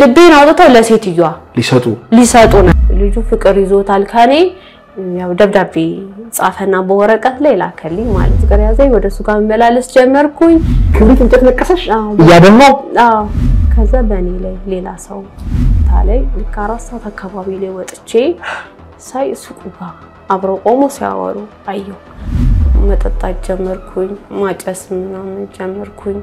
ልቤን አውጥተው ለሴትዮዋ ሊሰጡ ሊሰጡ ነው። ልጁ ፍቅር ይዞታል ከኔ ያው ደብዳቤ ጻፈና በወረቀት ላይ ላከልኝ ማለት ጋር ያዘኝ። ወደ እሱ ጋር መመላለስ ጀመርኩኝ። ክብሪት እንጨት ነቀሰሽ እያደማው። አዎ ከዛ በእኔ ላይ ሌላ ሰው ላይ ልክ ሰዓት አካባቢ ላይ ወጥቼ ሳይ ሱቁ ጋር አብረው ቆሞ ሲያወሩ አየሁ። መጠጣት ጀመርኩኝ፣ ማጨስ ምናምን ጀመርኩኝ፣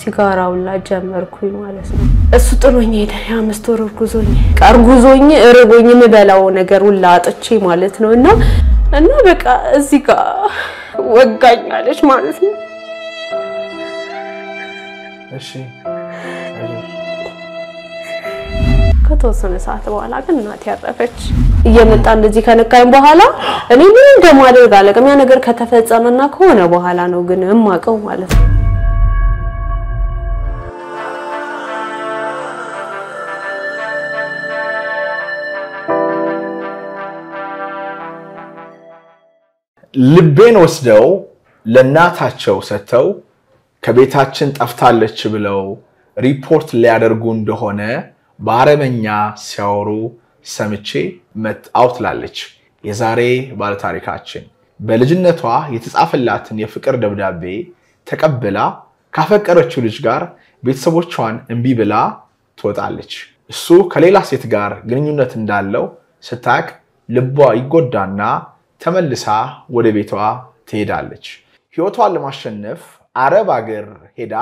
ሲጋራ ውላ ጀመርኩኝ ማለት ነው። እሱ ጥሎኝ ሄደ። የአምስት ወር እርጉዞኝ ቀርጉዞኝ እርቦኝ የምበላው ነገር ውላ አጥቼ ማለት ነው እና እና በቃ እዚህ ጋ ወጋኛለች ማለት ነው። እሺ ከተወሰነ ሰዓት በኋላ ግን እናቴ ያረፈች። እየመጣ እንደዚህ ከነካኝ በኋላ እኔ ምን እንደማደርግ አደርግ ያ ነገር ከተፈጸመና ከሆነ በኋላ ነው ግን እማቀው ማለት ነው። ልቤን ወስደው ለእናታቸው ሰጥተው ከቤታችን ጠፍታለች ብለው ሪፖርት ሊያደርጉ እንደሆነ በአረበኛ ሲያወሩ ሰምቼ መጣሁ ትላለች የዛሬ ባለታሪካችን። በልጅነቷ የተጻፈላትን የፍቅር ደብዳቤ ተቀብላ ካፈቀረችው ልጅ ጋር ቤተሰቦቿን እምቢ ብላ ትወጣለች። እሱ ከሌላ ሴት ጋር ግንኙነት እንዳለው ስታቅ ልቧ ይጎዳና ተመልሳ ወደ ቤቷ ትሄዳለች። ሕይወቷን ለማሸነፍ አረብ አገር ሄዳ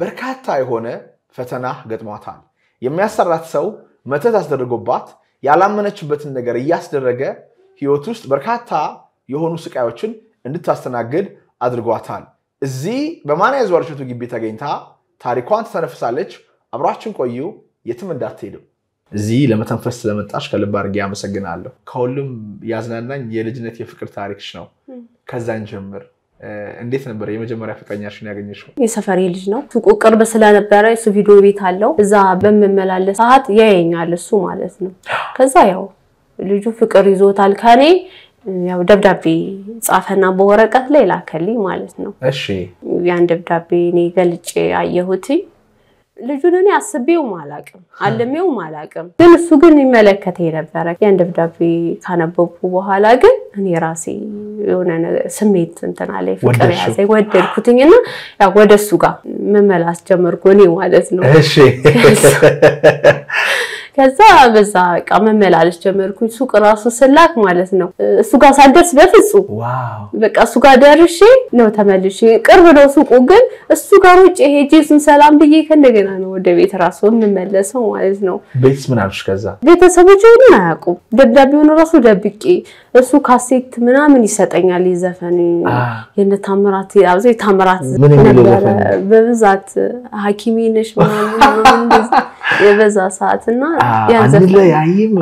በርካታ የሆነ ፈተና ገጥሟታል። የሚያሰራት ሰው መተት አስደርጎባት ያላመነችበትን ነገር እያስደረገ ህይወት ውስጥ በርካታ የሆኑ ስቃዮችን እንድታስተናግድ አድርጓታል። እዚህ በማን ያዘዋልሽቱ ግቢ ተገኝታ ታሪኳን ትተነፍሳለች። አብራችን ቆዩ፣ የትም እንዳትሄድም። እዚህ ለመተንፈስ ስለመጣሽ ከልብ አድርጌ አመሰግናለሁ። ከሁሉም ያዝናናኝ የልጅነት የፍቅር ታሪክሽ ነው። ከዛን ጀምር እንዴት ነበረ የመጀመሪያ ፍቅረኛሽን ያገኘሽው? የሰፈሬ ልጅ ነው። ሱቁ ቅርብ ስለነበረ እሱ ቪዲዮ ቤት አለው። እዛ በምመላለስ ሰዓት ያየኛል እሱ ማለት ነው። ከዛ ያው ልጁ ፍቅር ይዞታል ከኔ ያው ደብዳቤ ጻፈና በወረቀት ላይ ላከልኝ ማለት ነው። እሺ ያን ደብዳቤ እኔ ገልጬ አየሁትኝ። ልጁን እኔ አስቤውም አላቅም አልሜውም አላቅም። ግን እሱ ግን ይመለከተኝ ነበረ። ያን ደብዳቤ ካነበቡ በኋላ ግን እኔ ራሴ የሆነ ስሜት እንትና ላይ ፍቅር ያዘኝ፣ ወደድኩትኝ እና ያው ወደ እሱ ጋር መመላስ ጀመርኩ እኔ ማለት ነው። እሺ ከዛ በዛ በቃ መመላለስ ጀመርኩኝ። ሱቅ ራሱ ስላክ ማለት ነው እሱ ጋር ሳልደርስ በፍጹም በቃ እሱ ጋር ደርሼ ነው ተመልሼ። ቅርብ ነው ሱቁ፣ ግን እሱ ጋር ውጭ ሄጄ እሱን ሰላም ብዬ ከእንደገና ነው ወደ ቤት ራሱ የምመለሰው ማለት ነው። ቤትስ ምን አሉሽ? ከዛ ቤተሰቦች ምንም አያውቁም። ደብዳቤውን ራሱ ደብቄ እሱ ካሴት ምናምን ይሰጠኛል። ይዘፈን የነ ታምራት ታምራት ነበረ በብዛት ሐኪሜ ነሽ ምናምን የበዛ ሰዓት እና አንለያይም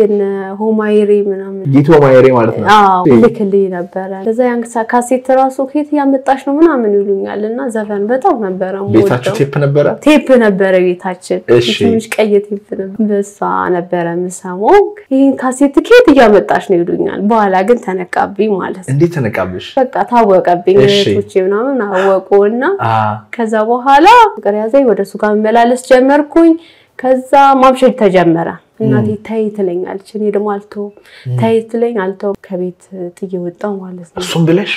የነ ሆማይሬ ምናምን ጌት ሆማይሬ ማለት ነው ልክልኝ ነበረ። ከዛ ያን ካሴት ራሱ ከየት ያመጣሽ ነው ምናምን ይሉኛል። እና ዘፈን በጣም ነበረ። ቤታችሁ ቴፕ ነበረ? ቴፕ ነበረ ቤታችን፣ ትንሽ ቀይ ቴፕ ነበር። በሷ ነበረ የምሰማው። ይህን ካሴት ከየት እያመጣሽ ነው ይሉኛል። በኋላ ግን ተነቃብኝ ማለት ነው። እንዴት ተነቃብሽ? በቃ ታወቀብኝ። እህቶቼ ምናምን አወቁ እና ከዛ በኋላ ፍቅር ያዘኝ። ወደ እሱ ጋር መመላለስ ጀመርኩኝ። ከዛ ማብሸጅ ተጀመረ። እናቴ ተይ ትለኛለች፣ እኔ ደግሞ አልቶ ተይ ትለኝ አልቶ ከቤት ጥዬ ወጣሁ ማለት ነው። እሱም ብለሽ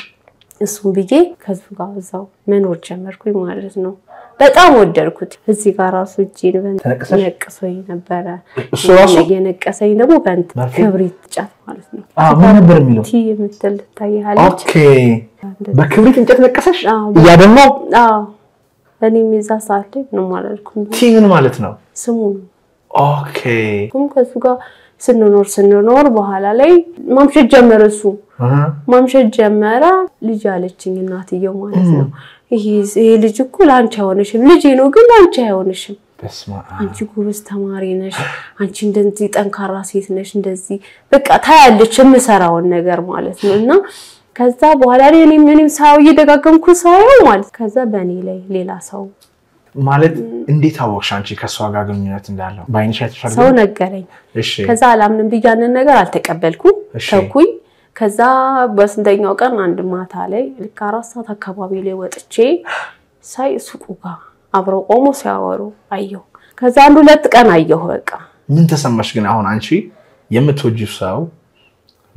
እሱም ብዬ ከዚ ጋር እዛው መኖር ጀመርኩኝ ማለት ነው። በጣም ወደድኩት። እዚህ ጋር ራሱ እጄን ነቅሶኝ ነበረ። የነቀሰኝ ደግሞ በንት ክብሪት ጫት ማለት ነው። ምን ነበር የሚለው የምትል ታያለች። በክብሪት እንጨት ነቀሰሽ? እያደማው እኔ የዛ ሰዓት ላይ ምንም አላልኩም። ቲ ምን ማለት ነው? ስሙ ነው። ከሱ ጋር ስንኖር ስንኖር በኋላ ላይ ማምሸት ጀመረ። እሱ ማምሸት ጀመረ። ልጅ አለችኝ እናትየው ማለት ነው። ይሄ ልጅ እኮ ለአንቺ አይሆንሽም፣ ልጅ ነው ግን ለአንቺ አይሆንሽም። አንቺ ጉብዝ ተማሪ ነሽ፣ አንቺ እንደዚህ ጠንካራ ሴት ነሽ፣ እንደዚህ በቃ ታያለች የምሰራውን ነገር ማለት ነው እና ከዛ በኋላ እኔም ምንም ሳው እየደጋገምኩ ሳየው ማለት ከዛ በእኔ ላይ ሌላ ሰው ማለት እንዴት አወቅሽ አንቺ ከእሷ ጋር ግንኙነት እንዳለው? በአይንሽ አይተሻል? ሰው ነገረኝ። ከዛ አላምንም ብዬ ያንን ነገር አልተቀበልኩም፣ ተኩኝ። ከዛ በስንተኛው ቀን አንድ ማታ ላይ ልክ አራት ሰዓት አካባቢ ላይ ወጥቼ ሳይ ሱቁ ጋር አብረው ቆሞ ሲያወሩ አየሁ። ከዛ አንድ ሁለት ቀን አየሁ። በቃ ምን ተሰማሽ ግን አሁን አንቺ የምትወጂው ሰው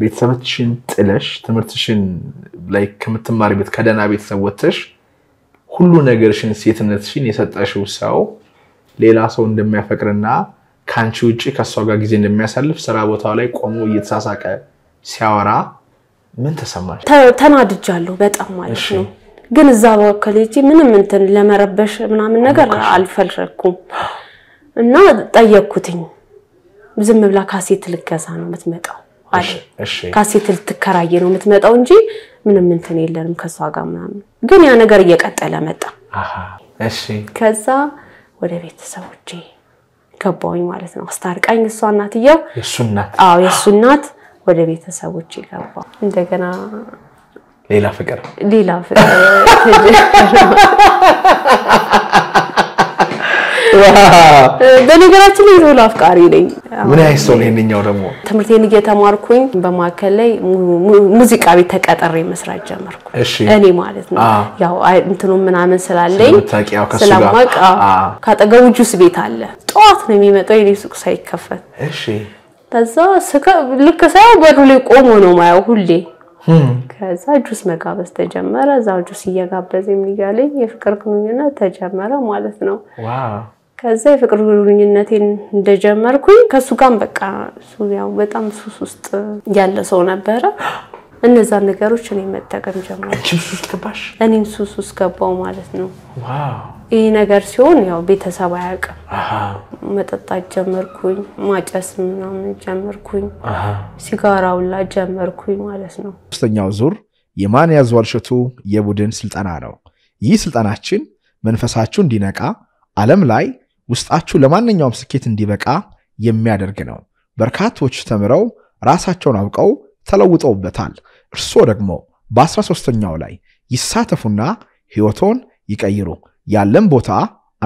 ቤተሰቦችሽን ጥለሽ ትምህርትሽን ላይ ከምትማሪበት ከደህና ቤተሰብ ወጥተሽ ሁሉ ነገርሽን ሴትነትሽን የሰጠሽው ሰው ሌላ ሰው እንደሚያፈቅርና ከአንቺ ውጭ ከእሷ ጋር ጊዜ እንደሚያሳልፍ ስራ ቦታው ላይ ቆሞ እየተሳሳቀ ሲያወራ ምን ተሰማሽ? ተናድጃለሁ በጣም ማለት ነው። ግን እዛ በወከል ምንም እንትን ለመረበሽ ምናምን ነገር አልፈልረኩም እና ጠየቅኩትኝ። ዝም ብላ ካሴት ልገዛ ነው የምትመጣው ይባል ካሴት ልትከራየ ነው የምትመጣው እንጂ ምንም እንትን የለንም ከእሷ ጋር ምናምን። ግን ያ ነገር እየቀጠለ መጣ። ከዛ ወደ ቤተሰቦቼ ገባሁኝ ማለት ነው። አስታርቃኝ እሷ እናትየው አዎ የእሱ እናት ወደ ቤተሰቦቼ ገባ። እንደገና ሌላ ፍቅር ሌላ ፍቅር በነገራችን ላይ ዞሎ አፍቃሪ ነኝ። ምን አይነት ሰው ነው ይሄንኛው? ደግሞ ትምህርቴን እየተማርኩኝ በማዕከል ላይ ሙዚቃ ቤት ተቀጠሬ መስራት ጀመርኩ። እኔ ማለት ነው ያው እንትኑ ምናምን ስላለኝ ስለማቅ ካጠገቡ ጁስ ቤት አለ። ጠዋት ነው የሚመጣው የኔ ሱቅ ሳይከፈት። ከዛ ልክ ሳይሆን በሩ ላይ ቆሞ ነው ማየው ሁሌ ከዛ ጁስ መጋበዝ ተጀመረ። እዛ ጁስ እየጋበዘ የሚያለኝ የፍቅር ግንኙነት ተጀመረ ማለት ነው። ከዛ የፍቅር ግንኙነቴን እንደጀመርኩኝ ከእሱ ጋም በቃ እሱ ያው በጣም ሱስ ውስጥ ያለ ሰው ነበረ። እነዛ ነገሮች እኔ መጠቀም ጀመርኩ። እኔም ሱስ ውስጥ ገባው ማለት ነው። ይህ ነገር ሲሆን ያው ቤተሰብ አያውቅም። መጠጣት ጀመርኩኝ፣ ማጨስ ምናምን ጀመርኩኝ፣ ሲጋራውላ ጀመርኩኝ ማለት ነው። ሶስተኛው ዙር የማን ያዘዋል ሽቱ የቡድን ስልጠና ነው። ይህ ስልጠናችን መንፈሳችሁ እንዲነቃ ዓለም ላይ ውስጣችሁ ለማንኛውም ስኬት እንዲበቃ የሚያደርግ ነው። በርካቶች ተምረው ራሳቸውን አውቀው ተለውጠውበታል። እርስዎ ደግሞ በ በ13ኛው ላይ ይሳተፉና ሕይወቶን ይቀይሩ። ያለን ቦታ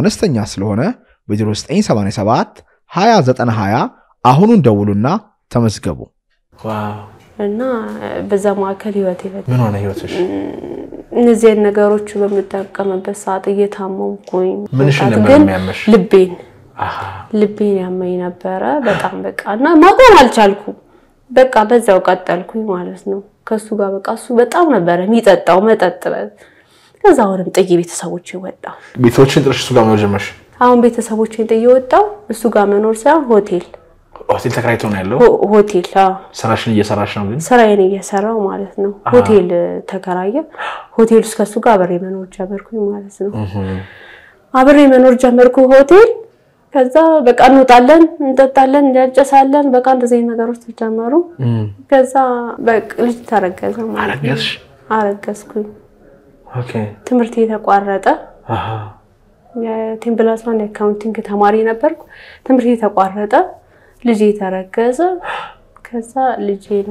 አነስተኛ ስለሆነ በ0987 20 920 አሁኑን ደውሉና ተመዝገቡ። እና በዛ ማዕከል ህይወት ይበት ምን ሆነ ህይወትሽ? እነዚህን ነገሮች በምጠቀምበት ሰዓት እየታመምኩኝ ግን ልቤን ልቤን ያመኝ ነበረ በጣም በቃ እና ማቆም አልቻልኩም። በቃ በዛው ቀጠልኩኝ ማለት ነው ከሱ ጋር በቃ እሱ በጣም ነበረ የሚጠጣው መጠጥ ከዛ አሁንም ጥዬ ቤተሰቦች ወጣሁ። ቤተሰቦችን ጥለሽ እሱ ጋር መኖር ጀመርሽ? አሁን ቤተሰቦችን ጥዬ ወጣው እሱ ጋር መኖር ሳይሆን ሆቴል ሆቴል ተከራይቶ ነው ያለው? ሆቴል ስራሽን እየሰራሽ ነው? ግን ስራዬን እየሰራው ማለት ነው። ሆቴል ተከራየ። ሆቴል ውስጥ ከሱ ጋር አብሬ መኖር ጀመርኩኝ ማለት ነው። አብሬ መኖር ጀመርኩ ሆቴል። ከዛ በቃ እንወጣለን፣ እንጠጣለን፣ እንጨሳለን። በቃ እንደዚህ ነገሮች ተጀመሩ። ከዛ በቃ ልጅ ተረገዘ ማለት ነው። አረገዝኩኝ። ኦኬ። ትምህርት የቴምብላስ ቴምብላሷን አካውንቲንግ ተማሪ ነበርኩ። ትምህርት የተቋረጠ ልጄ ተረገዘ። ከዛ ልጄን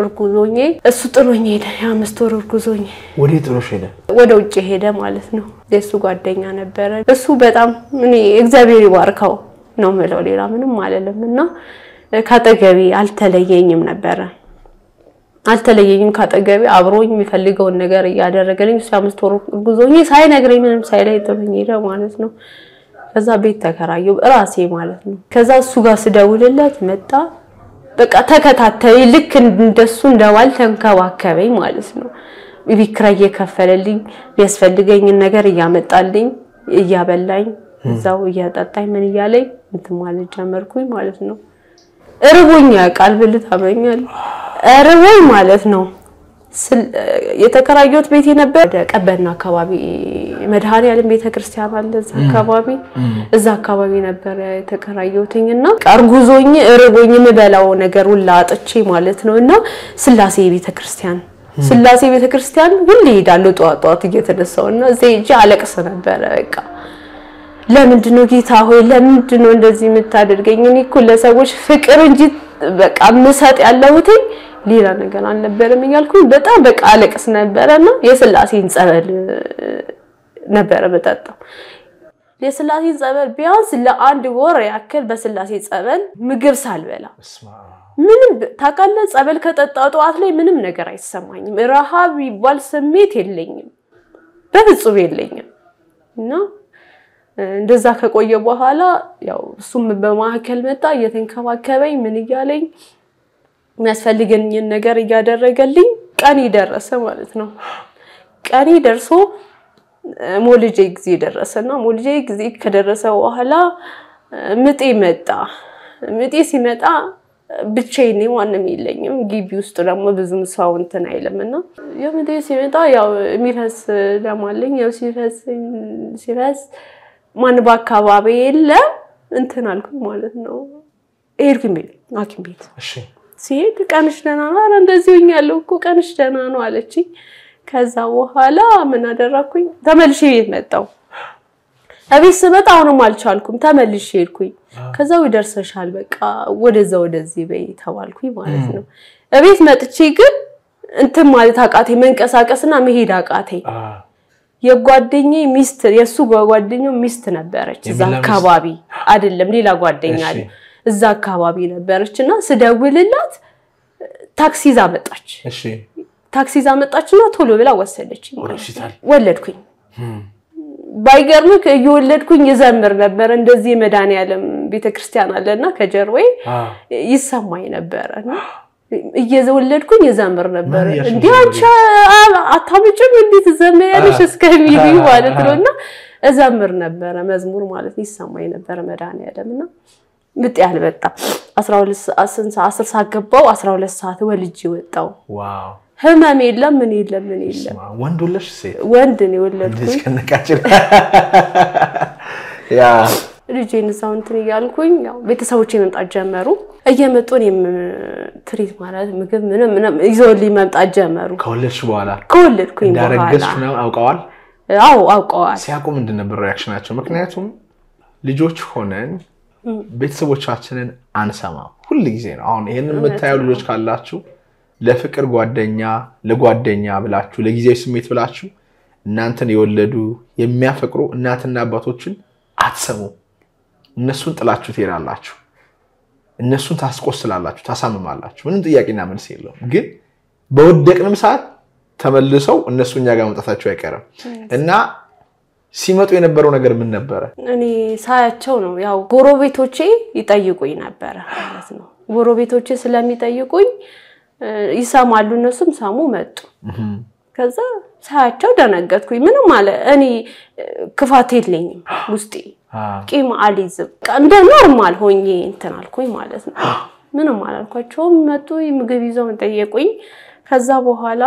እርጉዞኜ እሱ ጥሎኝ ሄደ። የአምስት ወር እርጉዞኜ ወደ ጥሎሽ ሄደ፣ ወደ ውጭ ሄደ ማለት ነው። የእሱ ጓደኛ ነበረ። እሱ በጣም እኔ እግዚአብሔር ይባርከው ነው ምለው፣ ሌላ ምንም አለልም። እና ካጠገቢ አልተለየኝም ነበረ አልተለየኝም ካጠገቤ አብሮኝ የሚፈልገውን ነገር እያደረገልኝ እሱ የአምስት ወር እርጉዞኜ ሳይነግረኝ ምንም ሳይለኝ ጥሎኝ ሄደ ማለት ነው። ከዛ ቤት ተከራየው ራሴ ማለት ነው። ከዛ እሱ ጋር ስደውልለት መጣ። በቃ ተከታተይ ልክ እንደሱ እንደዋል ተንከባከበኝ ማለት ነው። ቤት ኪራይ እየከፈለልኝ የሚያስፈልገኝን ነገር እያመጣልኝ እያበላኝ እዛው እያጠጣኝ ምን እያለኝ እንትን ማለት ጀመርኩኝ ማለት ነው። እርቡኛ ቃል ብል ታመኛል እርቦኝ ማለት ነው። የተከራየሁት ቤት የነበር ወደ ቀበና አካባቢ መድኃኔዓለም ቤተክርስቲያን አለ እዛ አካባቢ እዛ አካባቢ ነበር የተከራየሁትኝ እና ቀርጉዞኝ እርቦኝ የምበላው ነገር ሁላ አጥቼ ማለት ነው እና ስላሴ ቤተክርስቲያን ስላሴ ቤተክርስቲያን ሁሌ እሄዳለሁ ጠዋት ጠዋት እየተነሳሁ እና እዚህ ሂጅ አለቅስ ነበረ በቃ ለምንድን ነው ጌታ ሆይ ለምንድን ነው እንደዚህ የምታደርገኝ እኔ እኮ ለሰዎች ፍቅር እንጂ በቃ ምሰጥ ያለሁትኝ ሌላ ነገር አልነበረም እያልኩኝ በጣም በቃ አለቅስ ነበረና የስላሴን ጸበል ነበረ በጠጣው። የስላሴን ጸበል ቢያንስ ለአንድ ወር ያክል በስላሴ ጸበል ምግብ ሳልበላ ምንም ታውቃለህ፣ ጸበል ከጠጣው ጠዋት ላይ ምንም ነገር አይሰማኝም። ረሃብ ይባል ስሜት የለኝም፣ በፍጹም የለኝም። እና እንደዛ ከቆየ በኋላ ያው እሱም በማዕከል መጣ እየተንከባከበኝ ምን እያለኝ የሚያስፈልገኝን ነገር እያደረገልኝ ቀኔ ደረሰ ማለት ነው። ቀኔ ደርሶ ሞልጄ ጊዜ ደረሰ ደረሰና ሞልጄ ጊዜ ከደረሰ በኋላ ምጤ መጣ። ምጤ ሲመጣ ብቻዬን ነኝ፣ ማንም የለኝም። ግቢ ውስጥ ደግሞ ብዙም ሰው እንትን አይልም እና የምጤ ሲመጣ ያው የሚፈስ ለማለኝ ያው ሲፈስ ሲፈስ ማን በአካባቢ የለ እንትን አልኩኝ ማለት ነው። ሄድኩኝ ቤት ሐኪም ቤት ሲሄድ ቀንሽ ደህና ነው? አረ እንደዚህ ሆኛለሁ እኮ ቀንሽ ደህና ነው አለችኝ። ከዛ በኋላ ምን አደረኩኝ? ተመልሼ ቤት መጣሁ። እቤት ስመጣ አሁንም አልቻልኩም፣ ተመልሼ ሄድኩኝ። ከዛው ይደርሰሻል በቃ ወደዛ ወደዚህ በይ ተባልኩኝ ማለት ነው። እቤት መጥቼ ግን እንትን ማለት አቃቴ፣ መንቀሳቀስና መሄድ አቃቴ። የጓደኛዬ ሚስት የእሱ ጓደኛው ሚስት ነበረች እዛ አካባቢ አይደለም ሌላ ጓደኛ አለ እዛ አካባቢ ነበረች እና ስደውልላት ታክሲ ይዛ መጣች። ታክሲ ይዛ መጣች እና ቶሎ ብላ ወሰደች። ወለድኩኝ። ባይገርምክ እየወለድኩኝ ይዘምር ነበር። እንደዚህ የመድኃኒዓለም ቤተክርስቲያን አለና ከጀርባዬ ይሰማኝ ነበረ እየወለድኩኝ ይዘምር ነበር። እንዲህ አንቺ አታምጪም እንዴት ዘመያለሽ እስከሚል ማለት ነው እና እዘምር ነበረ መዝሙር ማለት ይሰማኝ ነበረ መድኃኒዓለም እና ምጥ ያህል በጣ አስር ሰዓት ገባው፣ አስራ ሁለት ሰዓት ወልጅ ወጣው። ህመም የለም ምን የለም ምን የለም። ወንድ ወለሽ? ሴት ወንድ ነው የወለድኩኝ። ያ ልጄን እዛው እንትን እያልኩኝ ያው ቤተሰቦቼ መምጣት ጀመሩ። እየመጡ እኔም ትሪት ማለት ምግብ ምንም ምንም ይዘውልኝ መምጣት ጀመሩ። ከወለድሽ በኋላ ከወለድኩኝ እንዳረገዝሽ ምናምን አውቀዋል? አዎ አውቀዋል። ሲያውቁ ምንድን ነበር ሪያክሽናቸው? ምክንያቱም ልጆች ሆነን ቤተሰቦቻችንን አንሰማ ሁል ጊዜ ነው። አሁን ይህንን የምታየው ልጆች ካላችሁ ለፍቅር ጓደኛ፣ ለጓደኛ ብላችሁ ለጊዜያዊ ስሜት ብላችሁ እናንተን የወለዱ የሚያፈቅሩ እናትና አባቶችን አትሰሙ። እነሱን ጥላችሁ ትሄዳላችሁ። እነሱን ታስቆስላላችሁ፣ ታሳምማላችሁ። ምንም ጥያቄና መልስ የለውም። ግን በወደቅንም ሰዓት ተመልሰው እነሱ እኛ ጋር መምጣታቸው አይቀርም እና ሲመጡ የነበረው ነገር ምን ነበረ? እኔ ሳያቸው ነው ያው ጎረቤቶቼ ይጠይቁኝ ነበረ ማለት ነው። ጎረቤቶቼ ስለሚጠይቁኝ ይሰማሉ፣ እነሱም ሰሙ፣ መጡ። ከዛ ሳያቸው ደነገጥኩኝ። ምንም አለ እኔ ክፋት የለኝም ውስጤ ቂም አልይዝም። እንደ ኖርማል ሆኜ እንትን አልኩኝ ማለት ነው። ምንም አላልኳቸውም። መጡ፣ ምግብ ይዘው ጠየቁኝ። ከዛ በኋላ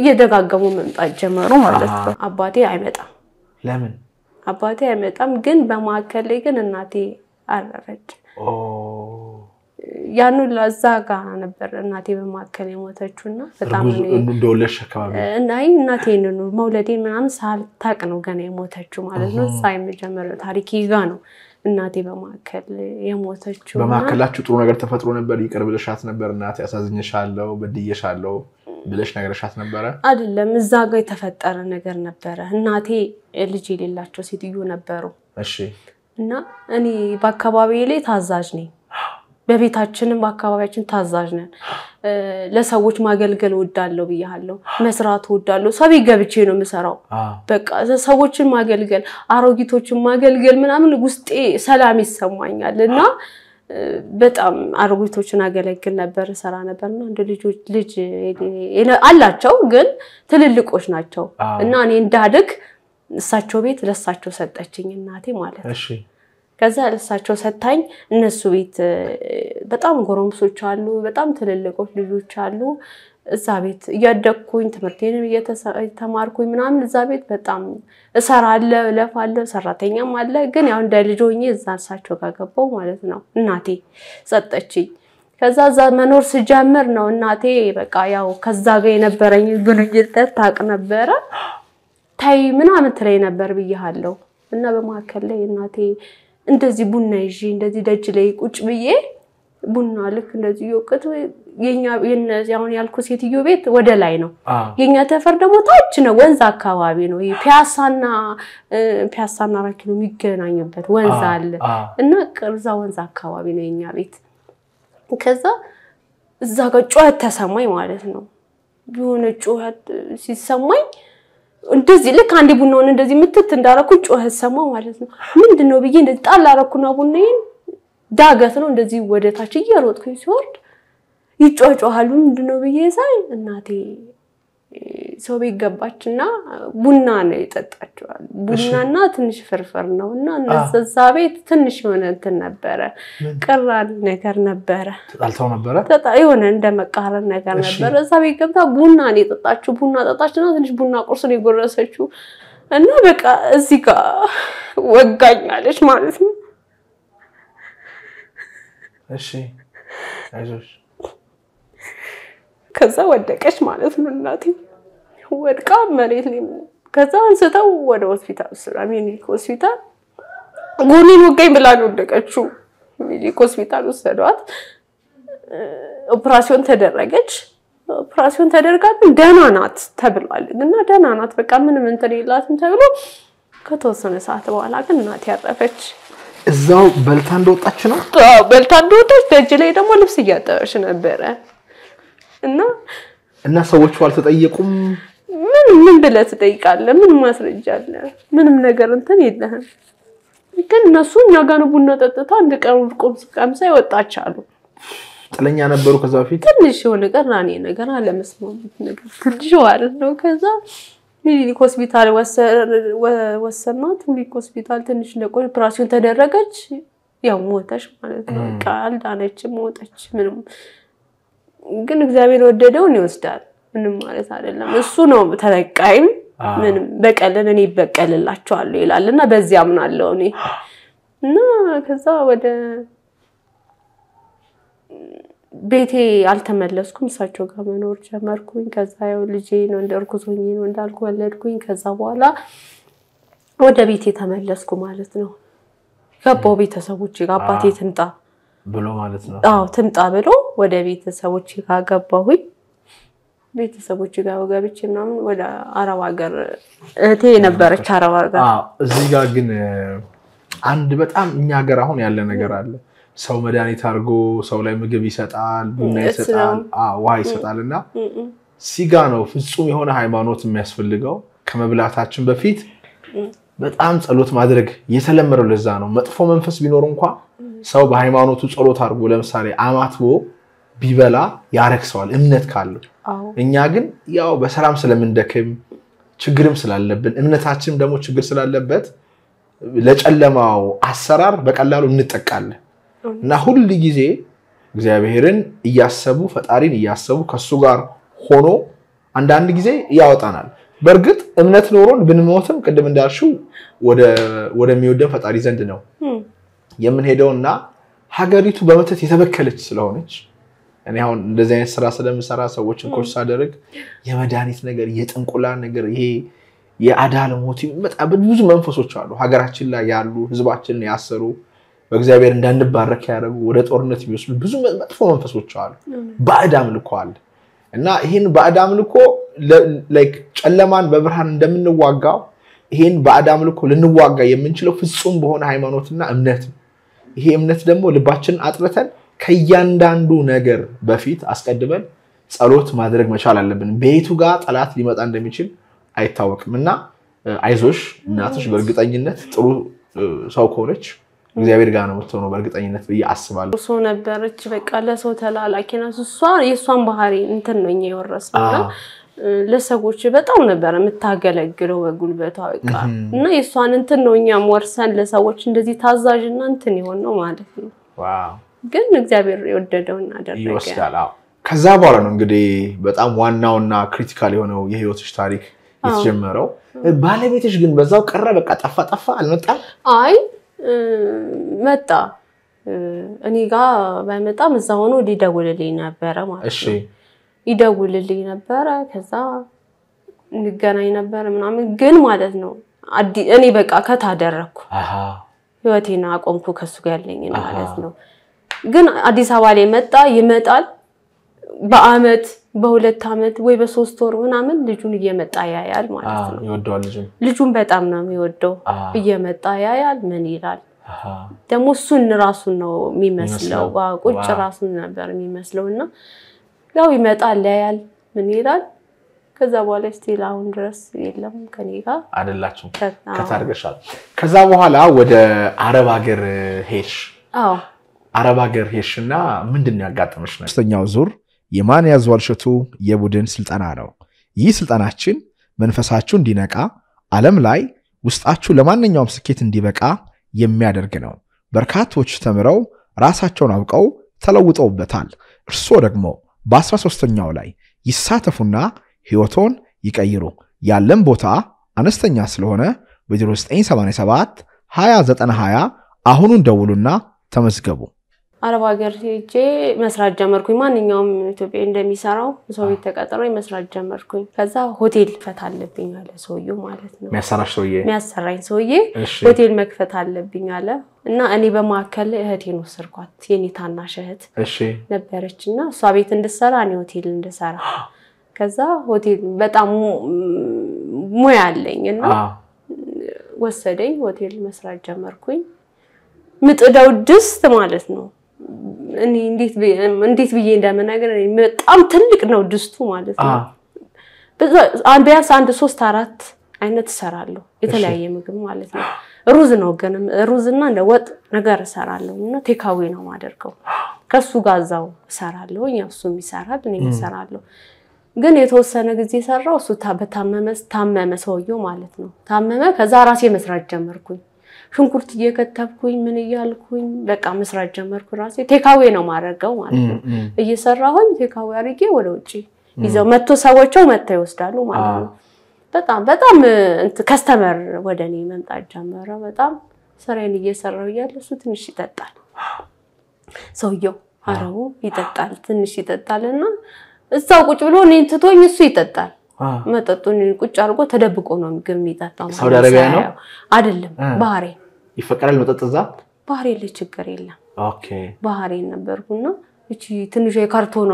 እየደጋገሙ መምጣት ጀመሩ ማለት ነው። አባቴ አይመጣም ለምን አባቴ አይመጣም፣ ግን በማዕከል ላይ ግን እናቴ አረፈች። ያኑ ለዛ እዛ ጋ ነበር እናቴ በማዕከል የሞተችው እና በጣም እንደወለድሽ አካባቢ አይ እናቴን መውለዴን ምናምን ሳልታቅ ነው ገና የሞተችው ማለት ነው። እዛ የመጀመሪያው ታሪክ ይዛ ነው እናቴ በማዕከል የሞተችው። በማዕከላችሁ ጥሩ ነገር ተፈጥሮ ነበር? ይቅር ብለሻት ነበር? እናቴ ያሳዝኝሻለው፣ በድዬሻለው ብለሽ ነገርሻት ነበረ? አይደለም፣ እዛ ጋር የተፈጠረ ነገር ነበረ። እናቴ ልጅ የሌላቸው ሴትዮ ነበሩ። እሺ። እና እኔ በአካባቢ ላይ ታዛዥ ነኝ፣ በቤታችንም በአካባቢያችን ታዛዥ ነን። ለሰዎች ማገልገል ወዳለው ብያለው፣ መስራት እወዳለሁ። ሰቤ ገብቼ ነው የምሰራው። በቃ ሰዎችን ማገልገል፣ አሮጊቶችን ማገልገል ምናምን ውስጤ ሰላም ይሰማኛል እና በጣም አሮጊቶችን አገለግል ነበር፣ ሰራ ነበር እና እንደ ልጆች ልጅ አላቸው ግን ትልልቆች ናቸው እና እኔ እንዳድግ እሳቸው ቤት ለእሳቸው ሰጠችኝ እናቴ ማለት ነው። ከዛ ለእሳቸው ሰታኝ እነሱ ቤት በጣም ጎረምሶች አሉ፣ በጣም ትልልቆች ልጆች አሉ። እዛ ቤት እያደግኩኝ ትምህርቴን እየተማርኩኝ ምናምን እዛ ቤት በጣም እሰራለሁ፣ እለፋለሁ፣ ሰራተኛም አለ። ግን ያው እንደ ልጅ ሆኜ እዛ እሳቸው ጋር ገባሁ ማለት ነው። እናቴ ሰጠችኝ። ከዛ እዛ መኖር ስጀምር ነው እናቴ በቃ ያው ከዛ ጋር የነበረኝ ግንኙነት ታውቅ ነበረ። ተይ ምናምን ትለኝ ነበር ብያለሁ። እና በመካከል ላይ እናቴ እንደዚህ ቡና ይዤ እንደዚህ ደጅ ላይ ቁጭ ብዬ ቡና ልክ እንደዚህ ይወቅት አሁን ያልኩ ሴትዮ ቤት ወደ ላይ ነው። የኛ ተፈር ደግሞ ታች ነው፣ ወንዝ አካባቢ ነው። ፒያሳና ፒያሳና ራኪ ነው የሚገናኙበት ወንዝ አለ እና ቅርዛ ወንዝ አካባቢ ነው የኛ ቤት። ከዛ እዛ ጋር ጩኸት ተሰማኝ ማለት ነው። የሆነ ጩኸት ሲሰማኝ እንደዚህ ልክ አንዴ ቡናውን እንደዚህ ምትት እንዳረኩ ጩኸት ሰማ ማለት ነው። ምንድን ነው ብዬ እንደዚህ ጣል አረኩና ቡናዬን ዳገት ነው እንደዚህ ወደታች እየሮጥኩኝ ሲወርድ ይጫጫሃሉ ነው ብዬ ሳይ እናቴ ሰው ቤት ገባችና ቡና ነው የጠጣችዋል። ቡናና ትንሽ ፍርፍር ነው እና እነዛ ቤት ትንሽ የሆነ እንትን ነበረ፣ ቅራል ነገር ነበረ፣ ተጣልተው ነበረ፣ የሆነ እንደ መቃረን ነገር ነበረ። እዛ ቤት ገብታ ቡና ነው የጠጣችው። ቡና ጠጣችና ትንሽ ቡና ቁርስ ነው የጎረሰችው እና በቃ እዚህ ጋር ወጋኛለች ማለት ነው። እሺ ከዛ ወደቀች ማለት ነው እናቴ። ወድቃ መሬት ላይ ከዛ አንስተው ወደ ሆስፒታል ስራ ሚኒሊክ ሆስፒታል ጎኔን ወጋኝ ብላ ነው ወደቀችው። ሚኒሊክ ሆስፒታል ወሰዷት። ኦፕራሲዮን ተደረገች። ኦፕራሲዮን ተደርጋብን ደህና ናት ተብሏል እና ደህና ናት በቃ ምንም እንትን የላትም ተብሎ ከተወሰነ ሰዓት በኋላ ግን እናቴ ያረፈች። እዛው በልታ እንደወጣች ነው በልታ እንደወጣች። ደጅ ላይ ደግሞ ልብስ እያጠበች ነበረ። እና እና ሰዎቹ አልተጠየቁም። ምን ምን ብለህ ትጠይቃለህ? ምን ማስረጃ አለ? ምንም ነገር እንትን የለህም። ግን እነሱ እኛ ጋር ቡና ጠጥተው አንድ ቀን ቀምሳ ይወጣች አሉ። ጥለኛ ነበሩ ከዛ በፊት ትንሽ የሆነ ቀን ራኔ ነገር አለመስማማት ነገር ትንሽ ማለት ነው። ከዛ ሚኒሊክ ሆስፒታል ወሰናት። ሚኒሊክ ሆስፒታል ትንሽ እንደቆይ ኦፕራሲዮን ተደረገች። ያው ሞተች ማለት ነው። ቃል ዳነች፣ ሞተች ምንም ግን እግዚአብሔር ወደደውን ይወስዳል። ምንም ማለት አይደለም። እሱ ነው ተበቃይም። ምንም በቀልን እኔ ይበቀልላቸዋለሁ ይላል እና በዚህ አምናለሁ እኔ እና ከዛ ወደ ቤቴ አልተመለስኩም። እሳቸው ጋር መኖር ጀመርኩኝ። ከዛ ያው ልጄ ነው እንደርኩዞኝ ነው እንዳልኩ ወለድኩኝ። ከዛ በኋላ ወደ ቤቴ ተመለስኩ ማለት ነው። ገባሁ ቤተሰቦች ጋር አባቴ ትምጣ ብሎ ማለት ነው። አዎ ትምጣ ብሎ ወደ ቤተሰቦች ካገባሁኝ ቤተሰቦች ጋር ገብቼ ምናምን ወደ አረብ ሀገር እህቴ የነበረች አረብ ሀገር። እዚህ ጋር ግን አንድ በጣም እኛ ሀገር አሁን ያለ ነገር አለ። ሰው መድኃኒት አድርጎ ሰው ላይ ምግብ ይሰጣል፣ ቡና ይሰጣል፣ ውሃ ይሰጣል። እና ሲጋ ነው ፍጹም የሆነ ሃይማኖት የሚያስፈልገው ከመብላታችን በፊት በጣም ጸሎት ማድረግ የተለመደው ለዛ ነው። መጥፎ መንፈስ ቢኖር እንኳ ሰው በሃይማኖቱ ጸሎት አድርጎ ለምሳሌ አማትቦ ቢበላ ያረክሰዋል እምነት ካለው። እኛ ግን ያው በሰላም ስለምንደክም ችግርም ስላለብን እምነታችንም ደግሞ ችግር ስላለበት ለጨለማው አሰራር በቀላሉ እንጠቃለን እና ሁል ጊዜ እግዚአብሔርን እያሰቡ ፈጣሪን እያሰቡ ከሱ ጋር ሆኖ አንዳንድ ጊዜ ያወጣናል። በእርግጥ እምነት ኖሮን ብንሞትም ቅድም እንዳልሽው ወደሚወደን ፈጣሪ ዘንድ ነው የምንሄደው እና ሀገሪቱ በመተት የተበከለች ስለሆነች እኔ አሁን እንደዚህ አይነት ስራ ስለምሰራ ሰዎችን ኮርስ ሳደረግ የመድኃኒት ነገር፣ የጥንቁላ ነገር፣ ይሄ የአዳል ሞት በጣም ብዙ መንፈሶች አሉ ሀገራችን ላይ ያሉ ህዝባችንን ያሰሩ በእግዚአብሔር እንዳንባረክ ያደረጉ ወደ ጦርነት የሚወስዱ ብዙ መጥፎ መንፈሶች አሉ። ባዕድ አምልኮ አለ እና ይህን ባዕድ አምልኮ ጨለማን በብርሃን እንደምንዋጋው ይሄን በአዳ ምልኮ ልንዋጋ የምንችለው ፍጹም በሆነ ሃይማኖትና እምነት ነው። ይሄ እምነት ደግሞ ልባችንን አጥርተን ከእያንዳንዱ ነገር በፊት አስቀድመን ጸሎት ማድረግ መቻል አለብን። ቤቱ ጋር ጠላት ሊመጣ እንደሚችል አይታወቅም እና አይዞሽ እናትሽ በእርግጠኝነት ጥሩ ሰው ከሆነች እግዚአብሔር ጋር ነው የምትሆነው በእርግጠኝነት ብዬ አስባለሁ። ሰው ነበረች፣ በቃ ለሰው ተላላኪ ናት። እሷ የእሷን ባህሪ እንትን ነው እኛ የወረስነው ለሰዎች በጣም ነበር የምታገለግለው በጉልበቷ በቃ እና የእሷን እንትን ነው እኛም ወርሰን ለሰዎች እንደዚህ ታዛዥ እና እንትን የሆን ነው ማለት ነው። ግን እግዚአብሔር የወደደውን አደረገ ከዛ በኋላ ነው እንግዲህ በጣም ዋናውና ክሪቲካል የሆነው የህይወትሽ ታሪክ የተጀመረው። ባለቤትሽ ግን በዛው ቀረ? በቃ ጠፋ ጠፋ አልመጣም? አይ መጣ። እኔ ጋር ባይመጣም እዛ ሆኖ ሊደውልልኝ ነበረ ማለት ነው። ይደውልልኝ ነበረ። ከዛ እንገናኝ ነበረ ምናምን ግን ማለት ነው እኔ በቃ ከታደረኩ ህይወቴን አቆምኩ ከሱ ጋር ያለኝ ማለት ነው። ግን አዲስ አበባ ላይ መጣ ይመጣል በአመት በሁለት አመት ወይ በሶስት ወር ምናምን ልጁን እየመጣ ያያል ማለት ነው። ይወደዋል ልጁን ልጁን በጣም ነው የሚወደው። እየመጣ ያያል ምን ይላል ደግሞ እሱን ራሱን ነው የሚመስለው። ቁጭ ራሱን ነበር የሚመስለው እና ያው ይመጣል፣ ያያል፣ ምን ይላል። ከዛ በኋላ ስቲል አሁን ድረስ የለም ከኔ ጋር አይደላችሁም፣ ከታርገሻል። ከዛ በኋላ ወደ አረብ ሀገር ሄድሽ። አረብ ሀገር ሄድሽና ምንድን ነው ያጋጠመሽ? ነው ሶስተኛው ዙር የማን ያዘዋል እሸቱ የቡድን ስልጠና ነው። ይህ ስልጠናችን መንፈሳችሁ እንዲነቃ ዓለም ላይ ውስጣችሁ ለማንኛውም ስኬት እንዲበቃ የሚያደርግ ነው። በርካቶች ተምረው ራሳቸውን አውቀው ተለውጠውበታል። እርስዎ ደግሞ በ13ኛው ላይ ይሳተፉና ሕይወቶን ይቀይሩ። ያለን ቦታ አነስተኛ ስለሆነ በ0987 2920 አሁኑን ደውሉና ተመዝገቡ። አረብ ሀገር ሄጄ መስራት ጀመርኩኝ። ማንኛውም ኢትዮጵያ እንደሚሰራው ሰው ቤት ተቀጥሮ መስራት ጀመርኩኝ። ከዛ ሆቴል መክፈት አለብኝ አለ ሰውዬው ማለት ነው። የሚያሰራሽ ሰውዬ የሚያሰራኝ ሰውዬ ሆቴል መክፈት አለብኝ አለ እና እኔ በማዕከል እህቴን ወሰድኳት። የኔ ታናሽ እህት ነበረች እና እሷ ቤት እንድሰራ እኔ ሆቴል እንድሰራ ከዛ ሆቴል በጣም ሙያ አለኝ እና ወሰደኝ። ሆቴል መስራት ጀመርኩኝ። ምጥደው ድስት ማለት ነው እንዴት ብዬ እንደምናገር በጣም ትልቅ ነው ድስቱ ማለት ነው። ቢያንስ አንድ ሶስት አራት አይነት እሰራለሁ የተለያየ ምግብ ማለት ነው። ሩዝ ነው ግን ሩዝና እንደ ወጥ ነገር እሰራለሁ እና ቴካዌ ነው የማደርገው። ከሱ ጋር እዛው እሰራለሁ፣ እሱም ይሰራል፣ እኔም እሰራለሁ። ግን የተወሰነ ጊዜ ሰራው እሱ በታመመ ታመመ ሰውየው ማለት ነው። ታመመ። ከዛ ራሴ መስራት ጀመርኩኝ። ሽንኩርት እየከተብኩኝ ምን እያልኩኝ በቃ መስራት ጀመርኩ። ራሴ ቴካዌ ነው ማድረገው ማለት ነው። እየሰራሁኝ ቴካዌ አድርጌ ወደ ውጭ ይዘው መቶ ሰዎቸው መጥተው ይወስዳሉ ማለት ነው። በጣም በጣም ከስተመር ወደ እኔ መምጣት ጀመረ። በጣም ስራዬን እየሰራሁ እያለ እሱ ትንሽ ይጠጣል፣ ሰውየው አረቡ ይጠጣል፣ ትንሽ ይጠጣል እና እዛው ቁጭ ብሎ እኔ ትቶኝ እሱ ይጠጣል። መጠጡን ቁጭ አድርጎ ተደብቆ ነው የሚጠጣው። ሳውዲ አረቢያ ነው አይደለም፣ ባህሬን ይፈቀዳል መጠጥ እዛ? ባህር የለ ችግር የለም። ኦኬ ባህሬን ነበርኩና እቺ ትንሿ የካርቶኗ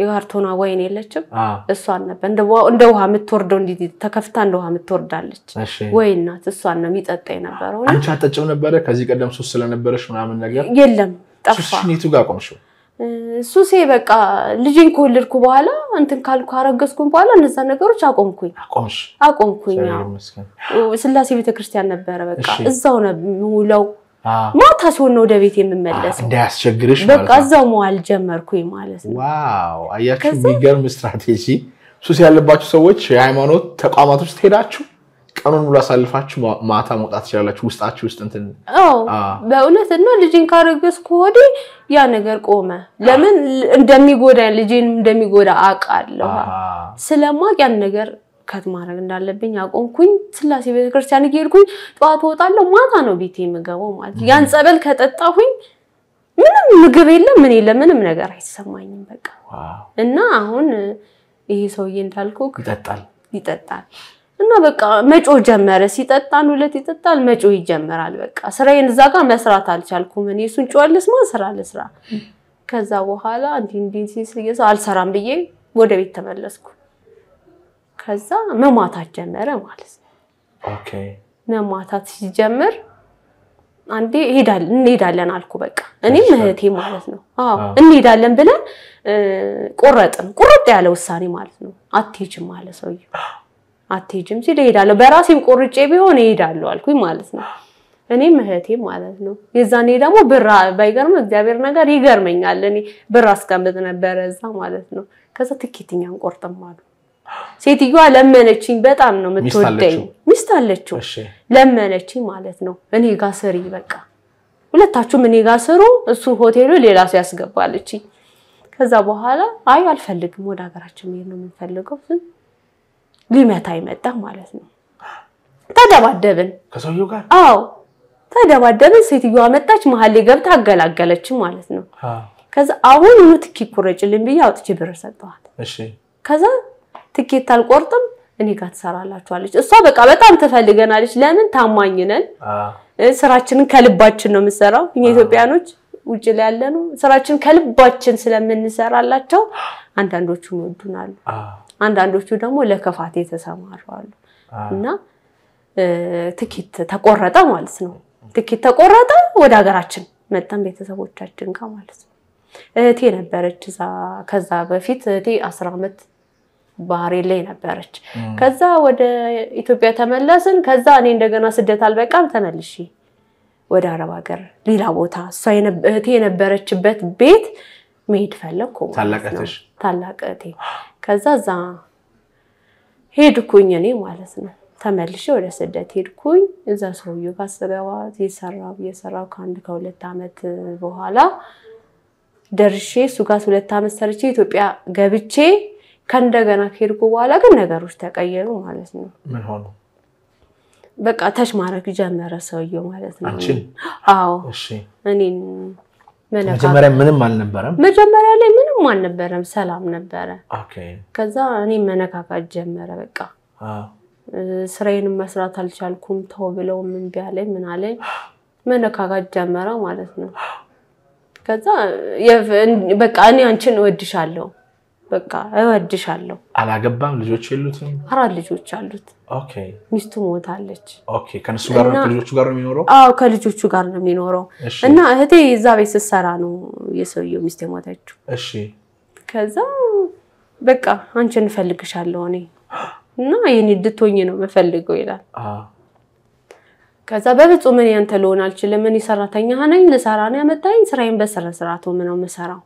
የካርቶኗ ወይን የለችም፣ እሷን ነበር እንደ ውሃ የምትወርደው እንዲ ተከፍታ እንደ ውሃ የምትወርዳለች ወይን ናት። እሷን ነው የሚጠጣ የነበረው። አንቺ አጠጭም ነበረ ከዚህ ቀደም ሱስ ስለነበረች ምናምን ነገር? የለም ጠፋ። ሱስሽን የቱ ጋር ቆምሽው? ሱሴ በቃ ልጅን ከወለድኩ በኋላ እንትን ካልኩ አረገዝኩኝ በኋላ እነዛ ነገሮች አቆምኩኝ አቆምኩኝ። ስላሴ ቤተክርስቲያን ነበረ። በቃ እዛው ነው ማታ ሲሆን ነው ወደ ቤት የምመለስ። እንዳያስቸግርሽ በቃ እዛው መዋል ጀመርኩኝ ማለት ነው። ዋው! አያችሁ፣ የሚገርም ስትራቴጂ። ሱሴ ያለባችሁ ሰዎች የሃይማኖት ተቋማት ውስጥ ሄዳችሁ ቀኑን ሙሉ አሳልፋችሁ ማታ መውጣት ትችላላችሁ። ውስጣችሁ ውስጥ እንትን በእውነት እና ልጅን ካረገዝኩ ወዲህ ያ ነገር ቆመ። ለምን እንደሚጎዳ ልጅን እንደሚጎዳ አውቃለሁ። ስለማቅ ያን ነገር ከት ማድረግ እንዳለብኝ አቆምኩኝ። ስላሴ ቤተክርስቲያን እየሄድኩኝ ጠዋት እወጣለሁ፣ ማታ ነው ቤቴ የምገባው ማለት ያን ጸበል ከጠጣሁኝ ምንም ምግብ የለም ምን የለም ምንም ነገር አይሰማኝም። በቃ እና አሁን ይሄ ሰውዬ እንዳልኩ ይጠጣል ይጠጣል እና በቃ መጮህ ጀመረ። ሲጠጣ ሁለት ይጠጣል፣ መጮህ ይጀመራል። በቃ ስራዬን እዛ ጋር መስራት አልቻልኩም። እኔ እሱን ጮህ ልስማ፣ ስራ ልስራ። ከዛ በኋላ እንዲህ እንዲህ ሲል አልሰራም ብዬ ወደ ቤት ተመለስኩ። ከዛ መማታት ጀመረ ማለት ነው። ኦኬ መማታት ሲጀምር አንዴ እንሄዳለን አልኩ። በቃ እኔም እህቴ ማለት ነው። አዎ እንሄዳለን ብለን ቆረጥን። ቁርጥ ያለ ውሳኔ ማለት ነው። አትሄጂም ማለት ሰውዬው አትሄጂም ሲል እሄዳለሁ። በራሴም ቆርጬ ቢሆን እሄዳለሁ አልኩኝ ማለት ነው። እኔም እህቴም ማለት ነው። የዛኔ ደግሞ ብራ ባይገርም እግዚአብሔር ነገር ይገርመኛል። እኔ ብር አስቀምጥ ነበረ እዛ ማለት ነው። ከዛ ትኬትኛ አንቆርጥም አሉ። ሴትዮዋ ለመነችኝ። በጣም ነው የምትወደኝ ሚስት አለችው። ለመነችኝ ማለት ነው። እኔ ጋ ስሪ በቃ ሁለታችሁም እኔ ጋ ስሩ፣ እሱ ሆቴሉ ሌላ ሰው ያስገባለችኝ። ከዛ በኋላ አይ አልፈልግም፣ ወደ ሀገራችን መሄድ ነው የምንፈልገው ሊመታ ይመጣ ማለት ነው። ተደባደብን ከሰውየው ጋር። አዎ ተደባደብን። ሴትዮዋ መጣች፣ መሀል ላይ ገብታ አገላገለች ማለት ነው። ከዛ አሁን ኑ ትኬት ቁረጭልኝ ብዬ አውጥቼ ብር ሰጠኋት። እሺ ከዛ ትኬት አልቆርጥም እኔ ጋር ትሰራላችኋለች። እሷ በቃ በጣም ትፈልገናለች። ለምን ታማኝ ነን፣ ስራችንን ከልባችን ነው የምንሰራው። እኛ ኢትዮጵያኖች ውጭ ላይ ያለ ነው ስራችን ከልባችን ስለምንሰራላቸው አንዳንዶቹ ይወዱናሉ። አንዳንዶቹ ደግሞ ለክፋት የተሰማሩ አሉ እና ትኬት ተቆረጠ ማለት ነው። ትኬት ተቆረጠ፣ ወደ ሀገራችን መጣን ቤተሰቦቻችን ጋር ማለት ነው። እህቴ ነበረች እዛ ከዛ በፊት እህቴ አስር ዓመት ባህሬን ላይ ነበረች። ከዛ ወደ ኢትዮጵያ ተመለስን። ከዛ እኔ እንደገና ስደት አልበቃም ተመልሼ ወደ አረብ ሀገር ሌላ ቦታ እሷ እህቴ የነበረችበት ቤት መሄድ ፈለግኩ። ታላቅ እህቴ ከዛ እዛ ሄድኩኝ እኔ ማለት ነው። ተመልሼ ወደ ስደት ሄድኩኝ። እዛ ሰውዬው ጋር ስገባ የሰራው የሰራው ከአንድ ከሁለት ዓመት በኋላ ደርሼ እሱ ጋር ሁለት ዓመት ሰርቼ ኢትዮጵያ ገብቼ ከእንደገና ከሄድኩ በኋላ ግን ነገሮች ተቀየሩ ማለት ነው። ምን ሆኑ? በቃ ተች ማድረግ ጀመረ ሰውየው ማለት ነው። አዎ እኔን መጀመሪያ ምንም አልነበረም። መጀመሪያ ላይ ኖርም አልነበረም፣ ሰላም ነበረ። ከዛ እኔ መነካካት ጀመረ። በቃ ስራዬንም መስራት አልቻልኩም። ተው ብለው ምን ቢያለኝ ምን አለኝ መነካካት ጀመረ ማለት ነው። ከዛ በቃ እኔ አንቺን እወድሻለሁ በቃ እወድሻለሁ። አላገባም? ልጆች የሉትም? አራት ልጆች አሉት። ሚስቱ ሞታለች። ከነሱ ጋር ከልጆቹ ጋር ነው የሚኖረው? አዎ ከልጆቹ ጋር ነው የሚኖረው። እና እህቴ እዛ ቤት ስትሰራ ነው የሰውየው ሚስት የሞተችው። እሺ ከዛ በቃ አንቺ እንፈልግሻለሁ እኔ እና ይህን ድቶኝ ነው የምፈልገው ይላል ከዛ በፍጹም እኔ ያንተ ልሆን አልችልም፣ እኔ ሰራተኛ ነኝ፣ ልሰራ ነው ያመጣኝ፣ ስራዬን በስነ ስርዓቱ ነው የምሰራው።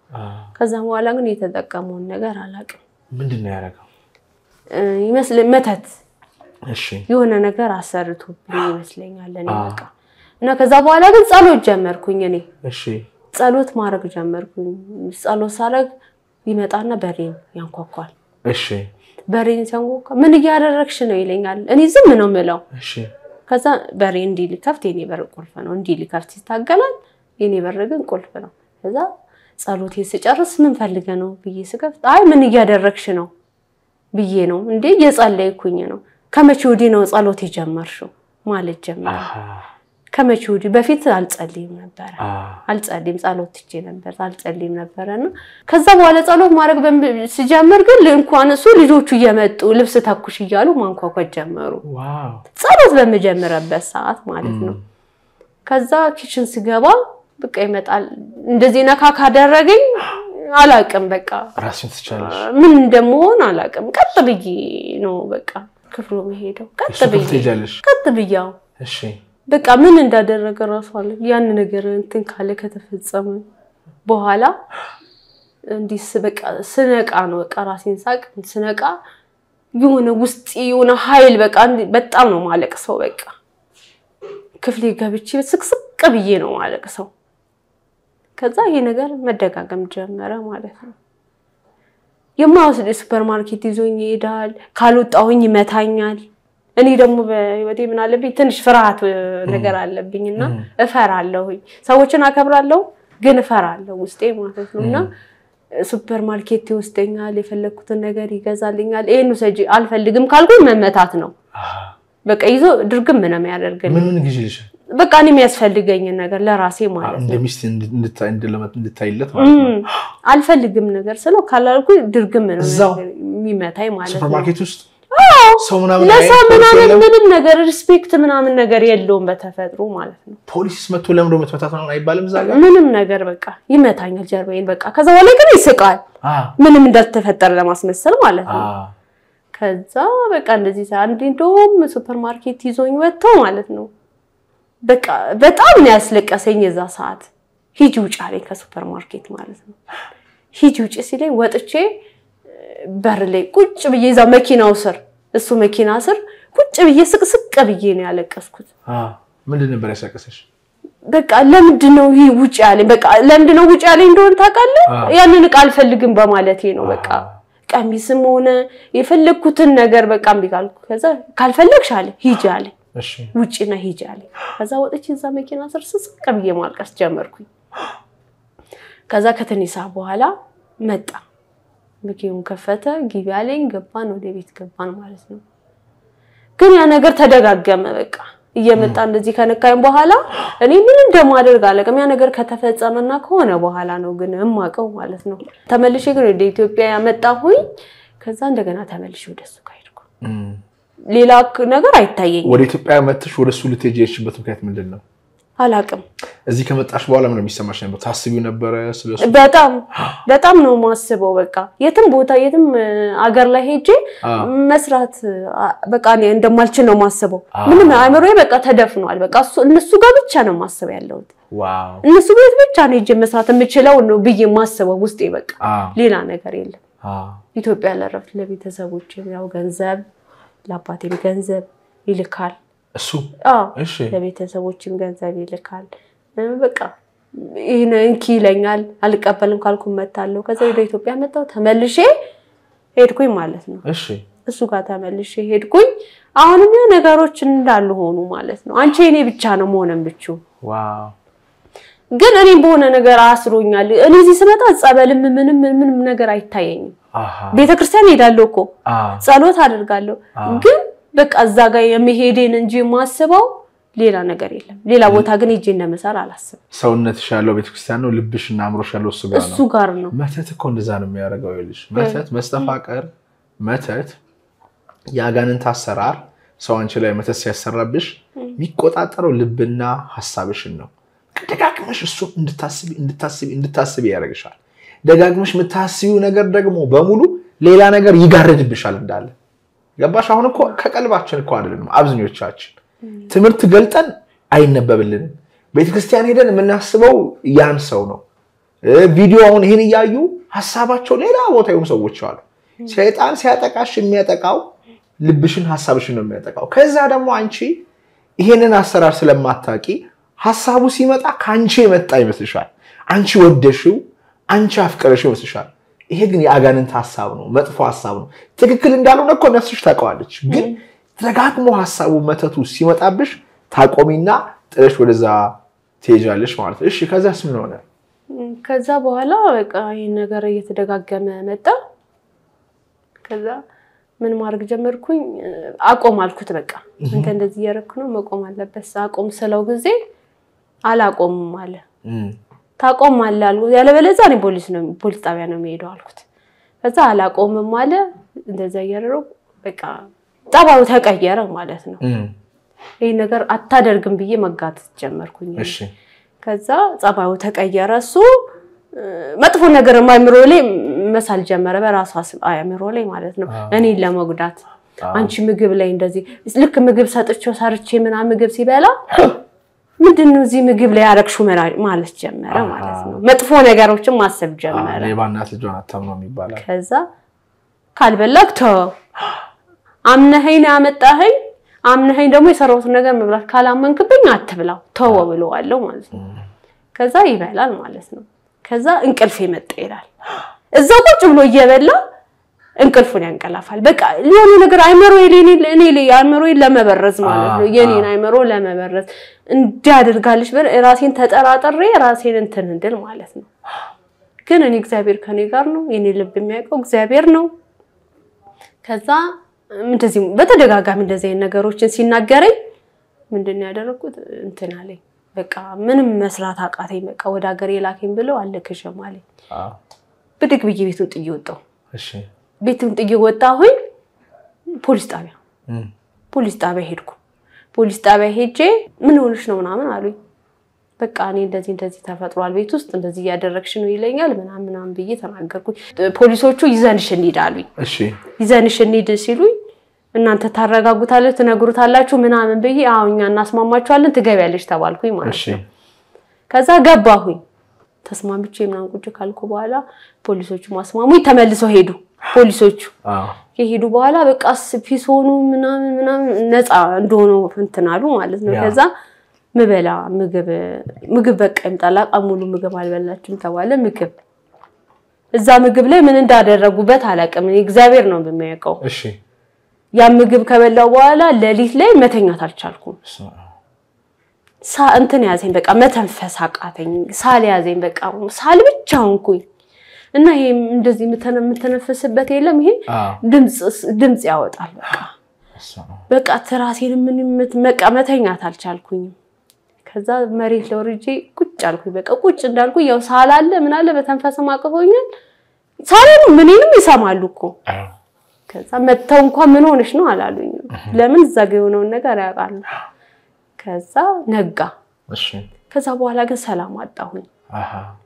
ከዛ በኋላ ግን የተጠቀመውን ነገር አላውቅም። ምንድን ነው ያደረገው? ይመስል መተት የሆነ ነገር አሰርቶብኝ ይመስለኛል። እኔ በቃ እና ከዛ በኋላ ግን ጸሎት ጀመርኩኝ። እኔ ጸሎት ማድረግ ጀመርኩኝ። ጸሎት ሳደርግ ይመጣና በሬን ያንኳኳል። በሬን ሲያንኳኳ ምን እያደረግሽ ነው ይለኛል። እኔ ዝም ነው የምለው። ከዛ በሬ እንዲህ ሊከፍት የኔ በር ቁልፍ ነው። እንዲህ ሊከፍት ይታገላል፣ የኔ በር ግን ቁልፍ ነው። ከዛ ጸሎቴ ስጨርስ ምን ፈልገ ነው ብዬ ስከፍት አይ ምን እያደረግሽ ነው ብዬ ነው እንዴ እየጸለይኩኝ ነው። ከመቼ ወዲህ ነው ጸሎት የጀመርሽው ማለት ጀመረ። ከመቼ ወዲህ በፊት አልጸልይም ነበረ አልጸልይም ጸሎት ትቼ ነበር አልጸልይም ነበረ እና ከዛ በኋላ ጸሎት ማድረግ ስጀምር ግን እንኳን እሱ ልጆቹ እየመጡ ልብስ ተኩሽ እያሉ ማንኳኳት ጀመሩ። ጸሎት በምጀምረበት ሰዓት ማለት ነው። ከዛ ኪችን ስገባ በቃ ይመጣል እንደዚህ ነካ ካደረገኝ አላቅም በቃ ራስን ትቻለሽ ምን እንደምሆን አላቅም። ቀጥ ብዬ ነው በቃ ክፍሉ መሄደው ቀጥ ብዬ ቀጥ ብያው እሺ በቃ ምን እንዳደረገ ራሱ አለ። ያን ነገር እንትን ካለ ከተፈጸመ በኋላ እንዲህ በቃ ስነቃ ነው በቃ ራሴን ሳቅ ስነቃ የሆነ ውስጥ የሆነ ኃይል በቃ በጣም ነው ማለቅ ሰው በቃ ክፍሌ ገብቼ ስቅስቅ ብዬ ነው ማለቅ ሰው። ከዛ ይሄ ነገር መደጋገም ጀመረ ማለት ነው። የማወስድ ሱፐርማርኬት ይዞኝ ይሄዳል፣ ካልወጣሁኝ ይመታኛል። እኔ ደግሞ በህይወቴ ምን አለብኝ ትንሽ ፍርሃት ነገር አለብኝ እና እፈራለሁኝ። ሰዎችን አከብራለሁ ግን እፈራለሁ ውስጤ ማለት ነው እና ሱፐር ማርኬት ይወስደኛል፣ የፈለግኩትን ነገር ይገዛልኛል። ይህን ውሰጂ አልፈልግም ካልኩኝ መመታት ነው በቃ ይዞ ድርግም ምንም የሚያደርግልኝ። ምን ምን በቃ እኔ የሚያስፈልገኝን ነገር ለራሴ ማለት ነው አልፈልግም ነገር ስለው ካላልኩ ድርግም ነው የሚመታኝ ማለት ነው ሱፐርማርኬት ውስጥ ሰው ምናምን ለሰው ምናምን ምንም ነገር ሪስፔክት ምናምን ነገር የለውም በተፈጥሮ ማለት ነው። ፖሊስ መቶ ለምዶ መትመታት ነው አይባልም። እዛ ጋር ምንም ነገር በቃ ይመታኛል ጀርባዬን በቃ። ከዛ በኋላ ግን ይስቃል ምንም እንዳልተፈጠረ ለማስመሰል ማለት ነው። ከዛ በቃ እንደዚህ አንድ እንደውም ሱፐርማርኬት ይዞኝ ወጥቶ ማለት ነው በቃ በጣም ነው ያስለቀሰኝ የዛ ሰዓት። ሂጂ ውጭ አለኝ ማለት ነው። ሂጂ ውጭ ሲለኝ ወጥቼ በር ላይ ቁጭ ብዬ እዛ መኪናው ስር እሱ መኪና ስር ቁጭ ብዬ ስቅስቅ ብዬ ነው ያለቀስኩት። ምንድን ነበር ያሳቀሰሽ? በቃ ለምንድን ነው ይህ ውጭ ያለኝ? በቃ ለምንድን ነው ውጭ ያለኝ እንደሆነ ታውቃለህ? ያንን እቃ አልፈልግም በማለቴ ነው። በቃ ቀሚስም ሆነ የፈለግኩትን ነገር በቃ እምቢ ካልኩ፣ ከዛ ካልፈለግሽ አለ ሂጂ ውጭ ውጭና ሂጂ አለ። ከዛ ወጥቼ እዛ መኪና ስር ስቅስቅ ብዬ ማልቀስ ጀመርኩኝ። ከዛ ከተኒሳ በኋላ መጣ ምግቡን ከፈተ፣ ግቢ አለኝ። ገባን፣ ወደ ቤት ገባን ማለት ነው። ግን ያ ነገር ተደጋገመ። በቃ እየመጣ እንደዚህ ከነካኝ በኋላ እኔ ምን እንደማደርግ አለቅም። ያ ነገር ከተፈጸመና ከሆነ በኋላ ነው ግን እማቀው ማለት ነው። ተመልሼ ግን ወደ ኢትዮጵያ ያመጣሁኝ። ከዛ እንደገና ተመልሼ ወደሱ ጋር ሄድኩ። ሌላ ነገር አይታየኝም። ወደ ኢትዮጵያ መጥተሽ ወደሱ ልትሄጂ የሄድሽበት ምክንያት ምንድን ነው? አላቅም። እዚህ ከመጣሽ በኋላ ምን የሚሰማሽ ነበር? ታስቢው ነበረ? በጣም በጣም ነው ማስበው። በቃ የትም ቦታ የትም አገር ላይ ሄጄ መስራት በቃ እንደማልችል ነው ማስበው። ምንም አእምሮዬ በቃ ተደፍኗል። በቃ እነሱ ጋር ብቻ ነው ማስበው ያለሁት። እነሱ ቤት ብቻ ነው ሄጄ መስራት የምችለው ነው ብዬ ማስበው ውስጤ። በቃ ሌላ ነገር የለም። ኢትዮጵያ ለረፍት ለቤተሰቦች ያው ገንዘብ ለአባቴም ገንዘብ ይልካል እሱ ለቤተሰቦችም ገንዘብ ይልካል። በቃ ይህን እንኪ ይለኛል። አልቀበልም ካልኩ መታለሁ። ከዛ ወደ ኢትዮጵያ መጣሁ። ተመልሼ ሄድኩኝ ማለት ነው። እሺ እሱ ጋር ተመልሼ ሄድኩኝ። አሁንም ያ ነገሮች እንዳሉ ሆኑ ማለት ነው። አንቺ እኔ ብቻ ነው መሆን ብቹ ግን እኔ በሆነ ነገር አስሮኛል። እኔ እዚህ ስመጣ ጸበልም ምንም ምንም ነገር አይታየኝም። ቤተክርስቲያን ሄዳለሁ እኮ ጸሎት አደርጋለሁ ግን በቃ እዛ ጋር የመሄዴን እንጂ የማስበው ሌላ ነገር የለም። ሌላ ቦታ ግን ሄጄ እንደመሳል አላስብም። ሰውነትሽ ያለው ቤተክርስቲያን ነው። ልብሽና አእምሮሽ ያለው እሱ ጋር ነው። እሱ ጋር ነው። መተት እኮ እንደዛ ነው የሚያደርገው። ይኸውልሽ መተት፣ መስተፋቀር፣ መተት የአጋንንት አሰራር ሰው አንቺ ላይ መተት ሲያሰራብሽ የሚቆጣጠረው ልብና ሀሳብሽን ነው። ደጋግመሽ እሱ እንድታስቢ እንድታስቢ እንድታስቢ ያደርግሻል። ደጋግመሽ የምታስቢው ነገር ደግሞ በሙሉ ሌላ ነገር ይጋርድብሻል እንዳለ ገባሽ? አሁን እኮ ከቀልባችን እኮ አይደለም አብዛኞቻችን ትምህርት ገልጠን አይነበብልንም። ቤተክርስቲያን ሄደን የምናስበው ያን ሰው ነው። አሁን ይህን እያዩ ሀሳባቸው ሌላ ቦታ የሆኑ ሰዎች አሉ። ሰይጣን ሲያጠቃሽ የሚያጠቃው ልብሽን፣ ሀሳብሽን ነው የሚያጠቃው። ከዛ ደግሞ አንቺ ይሄንን አሰራር ስለማታቂ ሀሳቡ ሲመጣ ከአንቺ የመጣ ይመስልሻል። አንቺ ወደሽው፣ አንቺ አፍቅረሽው ይመስልሻል። ይሄ ግን የአጋንንት ሀሳብ ነው፣ መጥፎ ሀሳብ ነው። ትክክል እንዳልሆነ እኮ ነፍስሽ ታውቀዋለች። ግን ተደጋግሞ ሀሳቡ መተቱ ሲመጣብሽ ታቆሚና ጥለሽ ወደዛ ትሄጃለሽ ማለት ነው። እሺ ከዛስ ምን ሆነ? ከዛ በኋላ በቃ ይህ ነገር እየተደጋገመ መጣ። ከዛ ምን ማድረግ ጀመርኩኝ? አቆም አልኩት። በቃ አንተ እንደዚህ እያደረግክ ነው፣ መቆም አለበት። አቆም ስለው ጊዜ አላቆምም አለ ታቆማለህ አልኩት። ያለበለዚያ እኔ ፖሊስ ነው ፖሊስ ጣቢያ ነው የሚሄደው አልኩት። ከዛ አላቆምም አለ። እንደዛ እያደረው በቃ ጠባዩ ተቀየረ ማለት ነው። ይህ ነገር አታደርግም ብዬ መጋት ጀመርኩኝ። ከዛ ጸባዩ ተቀየረ። እሱ መጥፎ ነገር አእምሮ ላይ መሳል ጀመረ፣ በራሱ አእምሮ ላይ ማለት ነው፣ እኔን ለመጉዳት አንቺ ምግብ ላይ እንደዚህ ልክ ምግብ ሰጥቼው ሰርቼ ምናምን ምግብ ሲበላ ምንድን ነው እዚህ ምግብ ላይ ያረግሽው ማለት ጀመረ ማለት ነው። መጥፎ ነገሮችን ማሰብ ጀመረ። ሌባናት ልጇን አታምኖም ይባላል። ከዛ ካልበላክ ተው አምነኸኝ ነው ያመጣኸኝ አምነኸኝ ደግሞ የሰራሁትን ነገር መብላት ካላመንክብኝ አትብላው ተወ ብለዋለው ማለት ነው። ከዛ ይበላል ማለት ነው። ከዛ እንቅልፍ መጣ ይላል። እዛ ቁጭ ብሎ እየበላ እንቅልፉን ያንቀላፋል። በቃ የሆነ ነገር አይምሮ እኔ አይምሮ ለመበረዝ ማለት ነው የኔን አይምሮ ለመበረዝ እንዲያደርጋለች ራሴን ተጠራጠሬ ራሴን እንትን እንድል ማለት ነው። ግን እኔ እግዚአብሔር ከኔ ጋር ነው። የኔ ልብ የሚያውቀው እግዚአብሔር ነው። ከዛ እንደዚህ በተደጋጋሚ እንደዚህ አይነት ነገሮችን ሲናገረኝ ምንድን ያደረግኩት ያደረኩት? እንትን አለኝ። በቃ ምንም መስራት አቃተኝ። በቃ ወደ ሀገር የላከኝ ብለው አልልክሽም አለኝ። ብድግ ብዬ ቤቱን ጥዬ ወጣሁ። ቤትም ጥዬ ወጣሁኝ። ፖሊስ ጣቢያ ፖሊስ ጣቢያ ሄድኩ። ፖሊስ ጣቢያ ሄጄ ምን ሆንሽ ነው ምናምን አሉኝ። በቃ እኔ እንደዚህ እንደዚህ ተፈጥሯል ቤት ውስጥ እንደዚህ እያደረግሽ ነው ይለኛል ምናምን ምናምን ብዬ ተናገርኩኝ። ፖሊሶቹ ይዘንሽ እንሂድ አሉኝ። ይዘንሽ እንሂድ ሲሉኝ እናንተ ታረጋጉታለች ትነግሩታላችሁ ምናምን ብዬ አዎ እኛ እናስማማችኋለን ትገቢያለሽ ተባልኩኝ ማለት ነው። ከዛ ገባሁኝ ተስማምቼ ምናምን ቁጭ ካልኩ በኋላ ፖሊሶቹ ማስማሙኝ ተመልሰው ሄዱ። ፖሊሶቹ ከሄዱ በኋላ በቃ ፒስ ሆኑ ምናምን ምናምን ነፃ እንደሆነ እንትን አሉ ማለት ነው። ከዛ ምበላ ምግብ ምግብ በቃ ይምጣላ ሙሉ ምግብ አልበላችሁም ተባለ። ምግብ እዛ ምግብ ላይ ምን እንዳደረጉበት አላውቅም። እግዚአብሔር ነው በሚያውቀው። እሺ ያ ምግብ ከበላው በኋላ ሌሊት ላይ መተኛት አልቻልኩም። ሳ እንትን ያዘኝ በቃ መተንፈስ አቃተኝ። ሳል ያዘኝ በቃ ሳል ብቻ ሆንኩኝ። እና ይሄ እንደዚህ የምተነፈስበት የለም። ይሄ ድምፅ ያወጣል። በቃ ትራሴን ምንምት በቃ መተኛት አልቻልኩኝም። ከዛ መሬት ለወርጄ ቁጭ አልኩኝ። በቃ ቁጭ እንዳልኩ ያው ሳላለ ምናለ በተንፈስም አቅፎኛል። ሳላሉ ምንንም ይሰማሉ እኮ ከዛ መጥተው እንኳን ምን ሆነሽ ነው አላሉኝም። ለምን እዛ ጋ የሆነውን ነገር ያውቃሉ። ከዛ ነጋ። ከዛ በኋላ ግን ሰላም አጣሁኝ።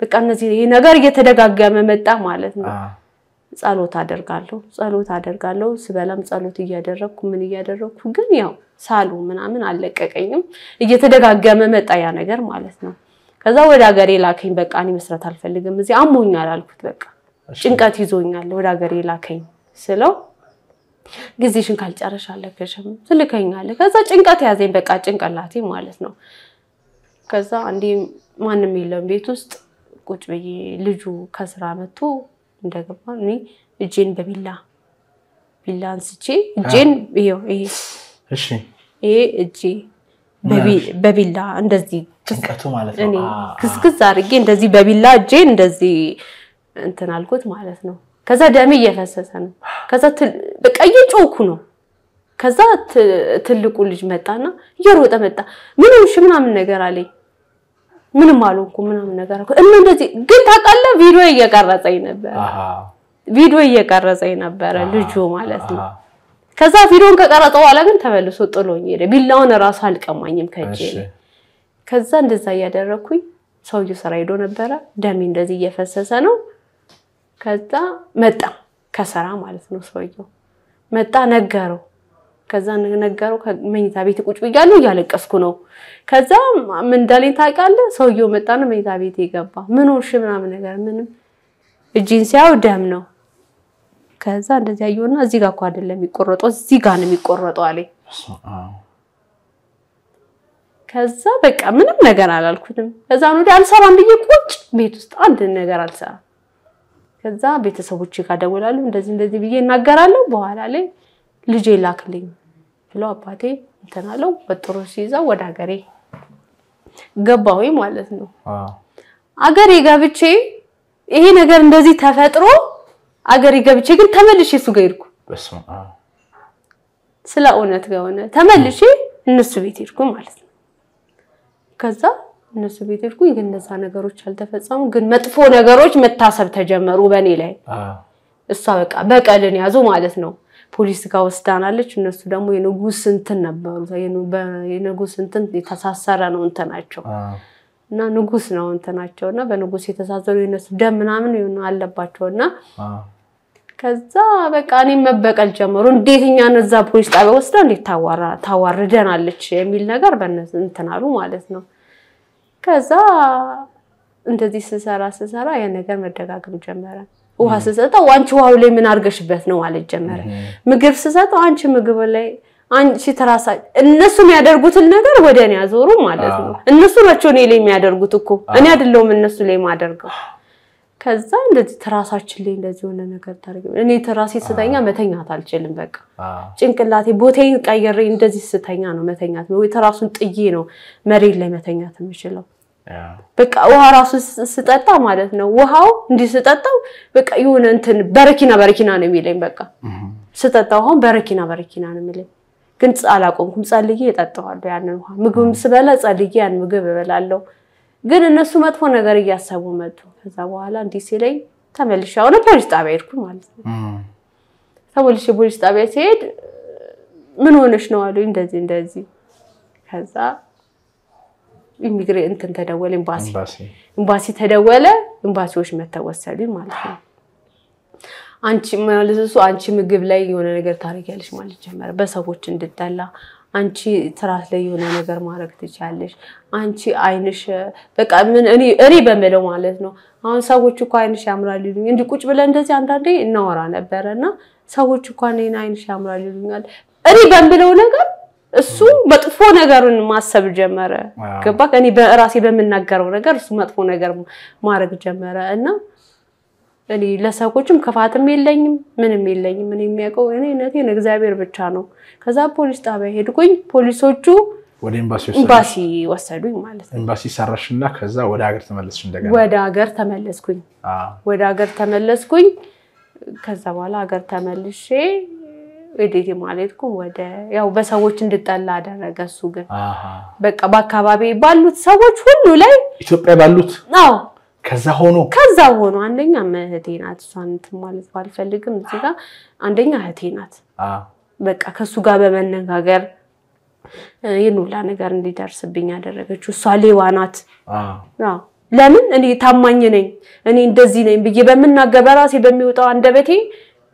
በቃ እነዚህ ይሄ ነገር እየተደጋገመ መጣ ማለት ነው። ጸሎት አደርጋለሁ ጸሎት አደርጋለሁ ስበላም ጸሎት እያደረግኩ ምን እያደረግኩ ግን ያው ሳሉ ምናምን አለቀቀኝም። እየተደጋገመ መጣ ያ ነገር ማለት ነው። ከዛ ወደ ሀገሬ ላከኝ። በቃ እኔ መስራት አልፈልግም እዚህ አሞኛል አልኩት። በቃ ጭንቀት ይዞኛል ወደ ሀገሬ ላከኝ ስለው ጊዜሽን ካልጨረሽ አለከሽም ትልከኛለህ። ከዛ ጭንቀት ያዘኝ በቃ ጭንቅላቴ ማለት ነው። ከዛ አንዴ ማንም የለም ቤት ውስጥ ቁጭ ብዬ ልጁ ከስራ መጥቶ እንደገባ እኔ እጄን በቢላ ቢላ አንስቼ እጄን ይሄ ይሄ እጄ በቢላ እንደዚህ እኔ ክስክስ አድርጌ እንደዚህ በቢላ እጄን እንደዚህ እንትን አልኩት ማለት ነው። ከዛ ደሜ እየፈሰሰ ነው። ከዛ በቃ እየጮኩ ነው ከዛ ትልቁ ልጅ መጣና እየሮጠ መጣ። ምን ሆንሽ ምናምን ነገር አለኝ። ምንም አልሆንኩ ምናምን ነገር አልኩ። እና እንደዚህ ግን ታውቃለህ፣ ቪዲዮ እየቀረጸኝ ነበረ። ቪዲዮ እየቀረጸኝ ነበረ ልጁ ማለት ነው። ከዛ ቪዲዮን ከቀረጸ በኋላ ግን ተመልሶ ጥሎኝ ሄደ። ቢላውን እራሱ አልቀማኝም ከእጄ። ከዛ እንደዛ እያደረኩኝ ሰውየው ስራ ሄዶ ነበረ። ደሜ እንደዚህ እየፈሰሰ ነው። ከዛ መጣ ከስራ ማለት ነው። ሰውዬው መጣ ነገረው ከዛ ነገረው መኝታ ቤት ቁጭ ብያለሁ፣ እያለቀስኩ ነው። ከዛ ምን እንዳለኝ ታውቃለህ? ሰውየው መጣና መኝታ ቤት የገባ ምን ሆንሽ ምናምን ነገር ምንም እጅን ሲያው ደም ነው። ከዛ እንደዚህ ያየውና እዚህ ጋር እኮ አይደለም የሚቆረጠው እዚህ ጋር ነው የሚቆረጠው አለኝ። ከዛ በቃ ምንም ነገር አላልኩትም። ከዛ ወደ አልሰራም ብዬ ቁጭ ቤት ውስጥ አንድ ነገር አልሰራም። ከዛ ቤተሰቦች ጋር ደውላለሁ፣ እንደዚህ እንደዚህ ብዬ እናገራለሁ። በኋላ ላይ ልጄ ላክልኝ ብለው አባቴ እንትን አለው ወጥሮ ሲይዘው ወደ ሀገሬ ገባዊ ማለት ነው። አገሬ ገብቼ ይሄ ነገር እንደዚህ ተፈጥሮ አገሬ ገብቼ ግን ተመልሼ እሱ ጋር ሄድኩ። ስለ እውነት ከሆነ ተመልሼ እነሱ ቤት ሄድኩ ማለት ነው። ከዛ እነሱ ቤት ሄድኩ፣ ግን እነዛ ነገሮች አልተፈጸሙ። ግን መጥፎ ነገሮች መታሰብ ተጀመሩ በእኔ ላይ። እሷ በቃ በቀልን ያዙ ማለት ነው። ፖሊስ ጋር ወስዳናለች። እነሱ ደግሞ የንጉስ እንትን ነበሩ። የንጉስ እንትን የተሳሰረ ነው እንትናቸው እና ንጉስ ነው እንትናቸው እና በንጉስ የተሳሰሩ የነሱ ደም ምናምን የሆነ አለባቸው እና ከዛ በቃ እኔም መበቀል ጀመሩ። እንዴት እኛን እዛ ፖሊስ ጣቢያ ወስዳ እንዴት ታዋርደናለች የሚል ነገር እንትን አሉ ማለት ነው። ከዛ እንደዚህ ስሰራ ስሰራ ያ ነገር መደጋገም ጀመረ። ውሃ ስሰጠው አንቺ ውሃው ላይ ምን አድርገሽበት ነው ማለት ጀመረ። ምግብ ስሰጠው አንቺ ምግብ ላይ አንቺ ተራሳ እነሱ የሚያደርጉትን ነገር ወደ እኔ አዞሩ ማለት ነው። እነሱ ናቸው እኔ ላይ የሚያደርጉት እኮ እኔ አይደለሁም እነሱ ላይ ማደርገው። ከዛ እንደዚህ ትራሳችን ላይ እንደዚህ የሆነ ነገር ታደርጊ። እኔ ትራሴ ስተኛ መተኛት አልችልም። በቃ ጭንቅላቴ ቦታዬን ቀይሬ እንደዚህ ስተኛ ነው መተኛት። ወይ ትራሱን ጥዬ ነው መሬት ላይ መተኛት የምችለው። በቃ ውሃ ራሱ ስጠጣ ማለት ነው ውሃው እንዲህ ስጠጣው በቃ የሆነ እንትን በረኪና በረኪና ነው የሚለኝ። በቃ ስጠጣ ውሃውን በረኪና በረኪና ነው የሚለኝ። ግን አላቆምኩም፣ ጸልዬ እጠጣዋለሁ ያንን ውሃ። ምግብም ስበላ ጸልዬ ያን ምግብ እበላለሁ። ግን እነሱ መጥፎ ነገር እያሰቡ መጡ። ከዛ በኋላ እንዲህ ሲለኝ ተመልሼ አሁን ፖሊስ ጣቢያ ሄድኩ ማለት ነው። ተመልሼ ፖሊስ ጣቢያ ሲሄድ ምን ሆነሽ ነው አሉኝ፣ እንደዚህ እንደዚህ ከዛ ኢሚግሬ እንትን ተደወለ፣ ኤምባሲ ኤምባሲ ተደወለ። ኤምባሲዎች መተው ማለት ነው። አንቺ ማለት እሱ አንቺ ምግብ ላይ የሆነ ነገር ታደርጊያለሽ ማለት ጀመረ። በሰዎች እንድጠላ አንቺ ትራስ ላይ የሆነ ነገር ማድረግ ትችያለሽ። አንቺ አይንሽ በቃ ምን እኔ እኔ በምለው ማለት ነው። አሁን ሰዎች እኮ አይንሽ ያምራል ይሉኝ እንዲህ ቁጭ ብለን እንደዚህ አንዳንዴ እናወራ ነበረ እና ሰዎች እኮ እኔን አይንሽ ያምራል ይሉኛል እኔ በምለው ነገር እሱ መጥፎ ነገሩን ማሰብ ጀመረ። ገባ እኔ በራሴ በምናገረው ነገር እሱ መጥፎ ነገር ማድረግ ጀመረ እና እኔ ለሰዎችም ክፋትም የለኝም ምንም የለኝም። እኔ የሚያውቀው እኔ እውነቴን እግዚአብሔር ብቻ ነው። ከዛ ፖሊስ ጣቢያ ሄድኩኝ። ፖሊሶቹ ወደ ኤምባሲ ወሰዱኝ ማለት ነው። ኤምባሲ ሰራሽና ከዛ ወደ ሀገር ተመለስሽ? እንደገና ወደ ሀገር ተመለስኩኝ። ወደ ሀገር ተመለስኩኝ። ከዛ በኋላ ሀገር ተመልሼ ወዴት ማለት ወደ ያው በሰዎች እንድጠላ አደረገ። እሱ ግን በቃ በአካባቢ ባሉት ሰዎች ሁሉ ላይ ኢትዮጵያ ባሉት አዎ ከዛ ሆኖ ከዛ ሆኖ አንደኛ እህቴ ናት። እሷን እንትን ማለት ባልፈልግም እዚህ አንደኛ እህቴ ናት። በቃ ከእሱ ጋር በመነጋገር ይህን ሁላ ነገር እንዲደርስብኝ ያደረገችው እሷ ሌባ ናት። ለምን እኔ ታማኝ ነኝ እኔ እንደዚህ ነኝ ብዬ በምናገር በራሴ በሚወጣው አንደበቴ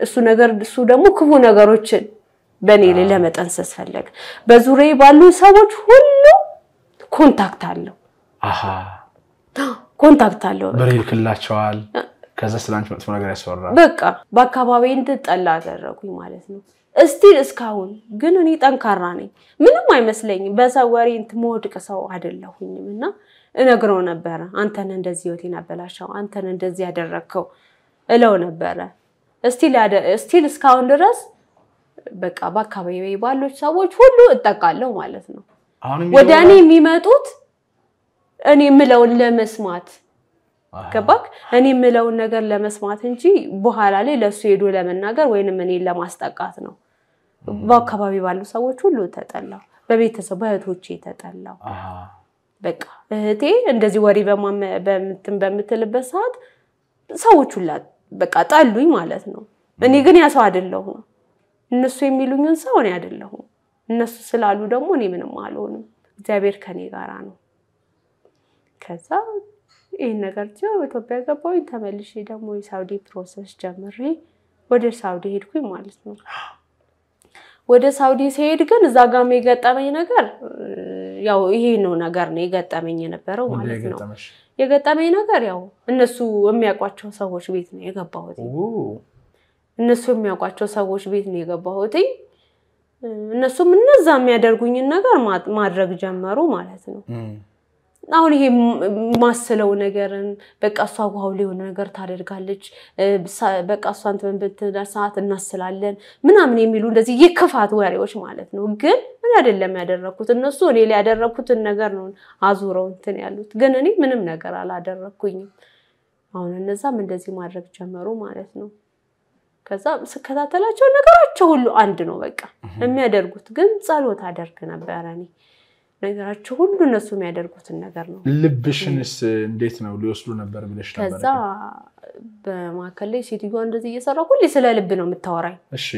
እሱ ነገር እሱ ደግሞ ክፉ ነገሮችን በእኔ ላይ ለመጠንሰስ ፈለገ። በዙሪያ ባሉ ሰዎች ሁሉ ኮንታክት አለው። አሃ ኮንታክት አለው። ብር ክላቸዋል። ከዛ ስላንች መጥፎ ነገር ያስወራል። በቃ በአካባቢ እንድጠላ አደረጉኝ ማለት ነው። እስቲል እስካሁን ግን እኔ ጠንካራ ነኝ፣ ምንም አይመስለኝም። በሰው ወሬ እንትን መወድቅ ሰው አይደለሁኝም እና እነግረው ነበረ። አንተን እንደዚህ ህይወቴን አበላሸው፣ አንተን እንደዚህ ያደረግከው እለው ነበረ። ስቲል እስካሁን ድረስ በቃ በአካባቢ ባሉት ሰዎች ሁሉ እጠቃለሁ ማለት ነው። ወደ እኔ የሚመጡት እኔ የምለውን ለመስማት ገባክ? እኔ የምለውን ነገር ለመስማት እንጂ በኋላ ላይ ለእሱ ሄዶ ለመናገር ወይንም እኔን ለማስጠቃት ነው። በአካባቢ ባሉ ሰዎች ሁሉ ተጠላው፣ በቤተሰብ በእህቶቼ ተጠላው። በቃ እህቴ እንደዚህ ወሬ በምትን በምትልበት ሰዓት ሰዎች ሁላ በቃ ጠሉኝ ማለት ነው። እኔ ግን ያ ሰው አይደለሁም። እነሱ የሚሉኝን ሰው እኔ አይደለሁም። እነሱ ስላሉ ደግሞ እኔ ምንም አልሆንም። እግዚአብሔር ከኔ ጋራ ነው። ከዛ ይህን ነገር ኢትዮጵያ ገባሁኝ። ተመልሼ ደግሞ የሳውዲ ፕሮሰስ ጀምሬ ወደ ሳውዲ ሄድኩኝ ማለት ነው። ወደ ሳውዲ ሲሄድ ግን እዛ ጋም የገጠመኝ ነገር ያው ይሄ ነው ነገር ነው የገጠመኝ የነበረው ማለት ነው። የገጠመኝ ነገር ያው እነሱ የሚያውቋቸው ሰዎች ቤት ነው የገባሁት። እነሱ የሚያውቋቸው ሰዎች ቤት ነው የገባሁት። እነሱም እነዛ የሚያደርጉኝን ነገር ማድረግ ጀመሩ ማለት ነው። አሁን ይሄ ማስለው ነገርን በቃ እሷ ውሃው የሆነ ነገር ታደርጋለች፣ በቃ እሷ እንትን ሰዓት እናስላለን ምናምን የሚሉ እንደዚህ የክፋት ወሬዎች ማለት ነው። ግን እኔ አይደለም ያደረግኩት፣ እነሱ እኔ ላይ ያደረግኩትን ነገር ነው አዙረው እንትን ያሉት። ግን እኔ ምንም ነገር አላደረግኩኝም። አሁን እነዛም እንደዚህ ማድረግ ጀመሩ ማለት ነው። ከዛ ስከታተላቸው ነገራቸው ሁሉ አንድ ነው። በቃ የሚያደርጉት ግን ጸሎት አደርግ ነበረ እኔ ነገራቸው ሁሉ እነሱ የሚያደርጉትን ነገር ነው። ልብሽንስ እንዴት ነው ሊወስዱ ነበር ብለሽ ነበር? ከዛ በማዕከል ላይ ሴትዮዋ እንደዚህ እየሰራ ሁሌ ስለ ልብ ነው የምታወራኝ። እሺ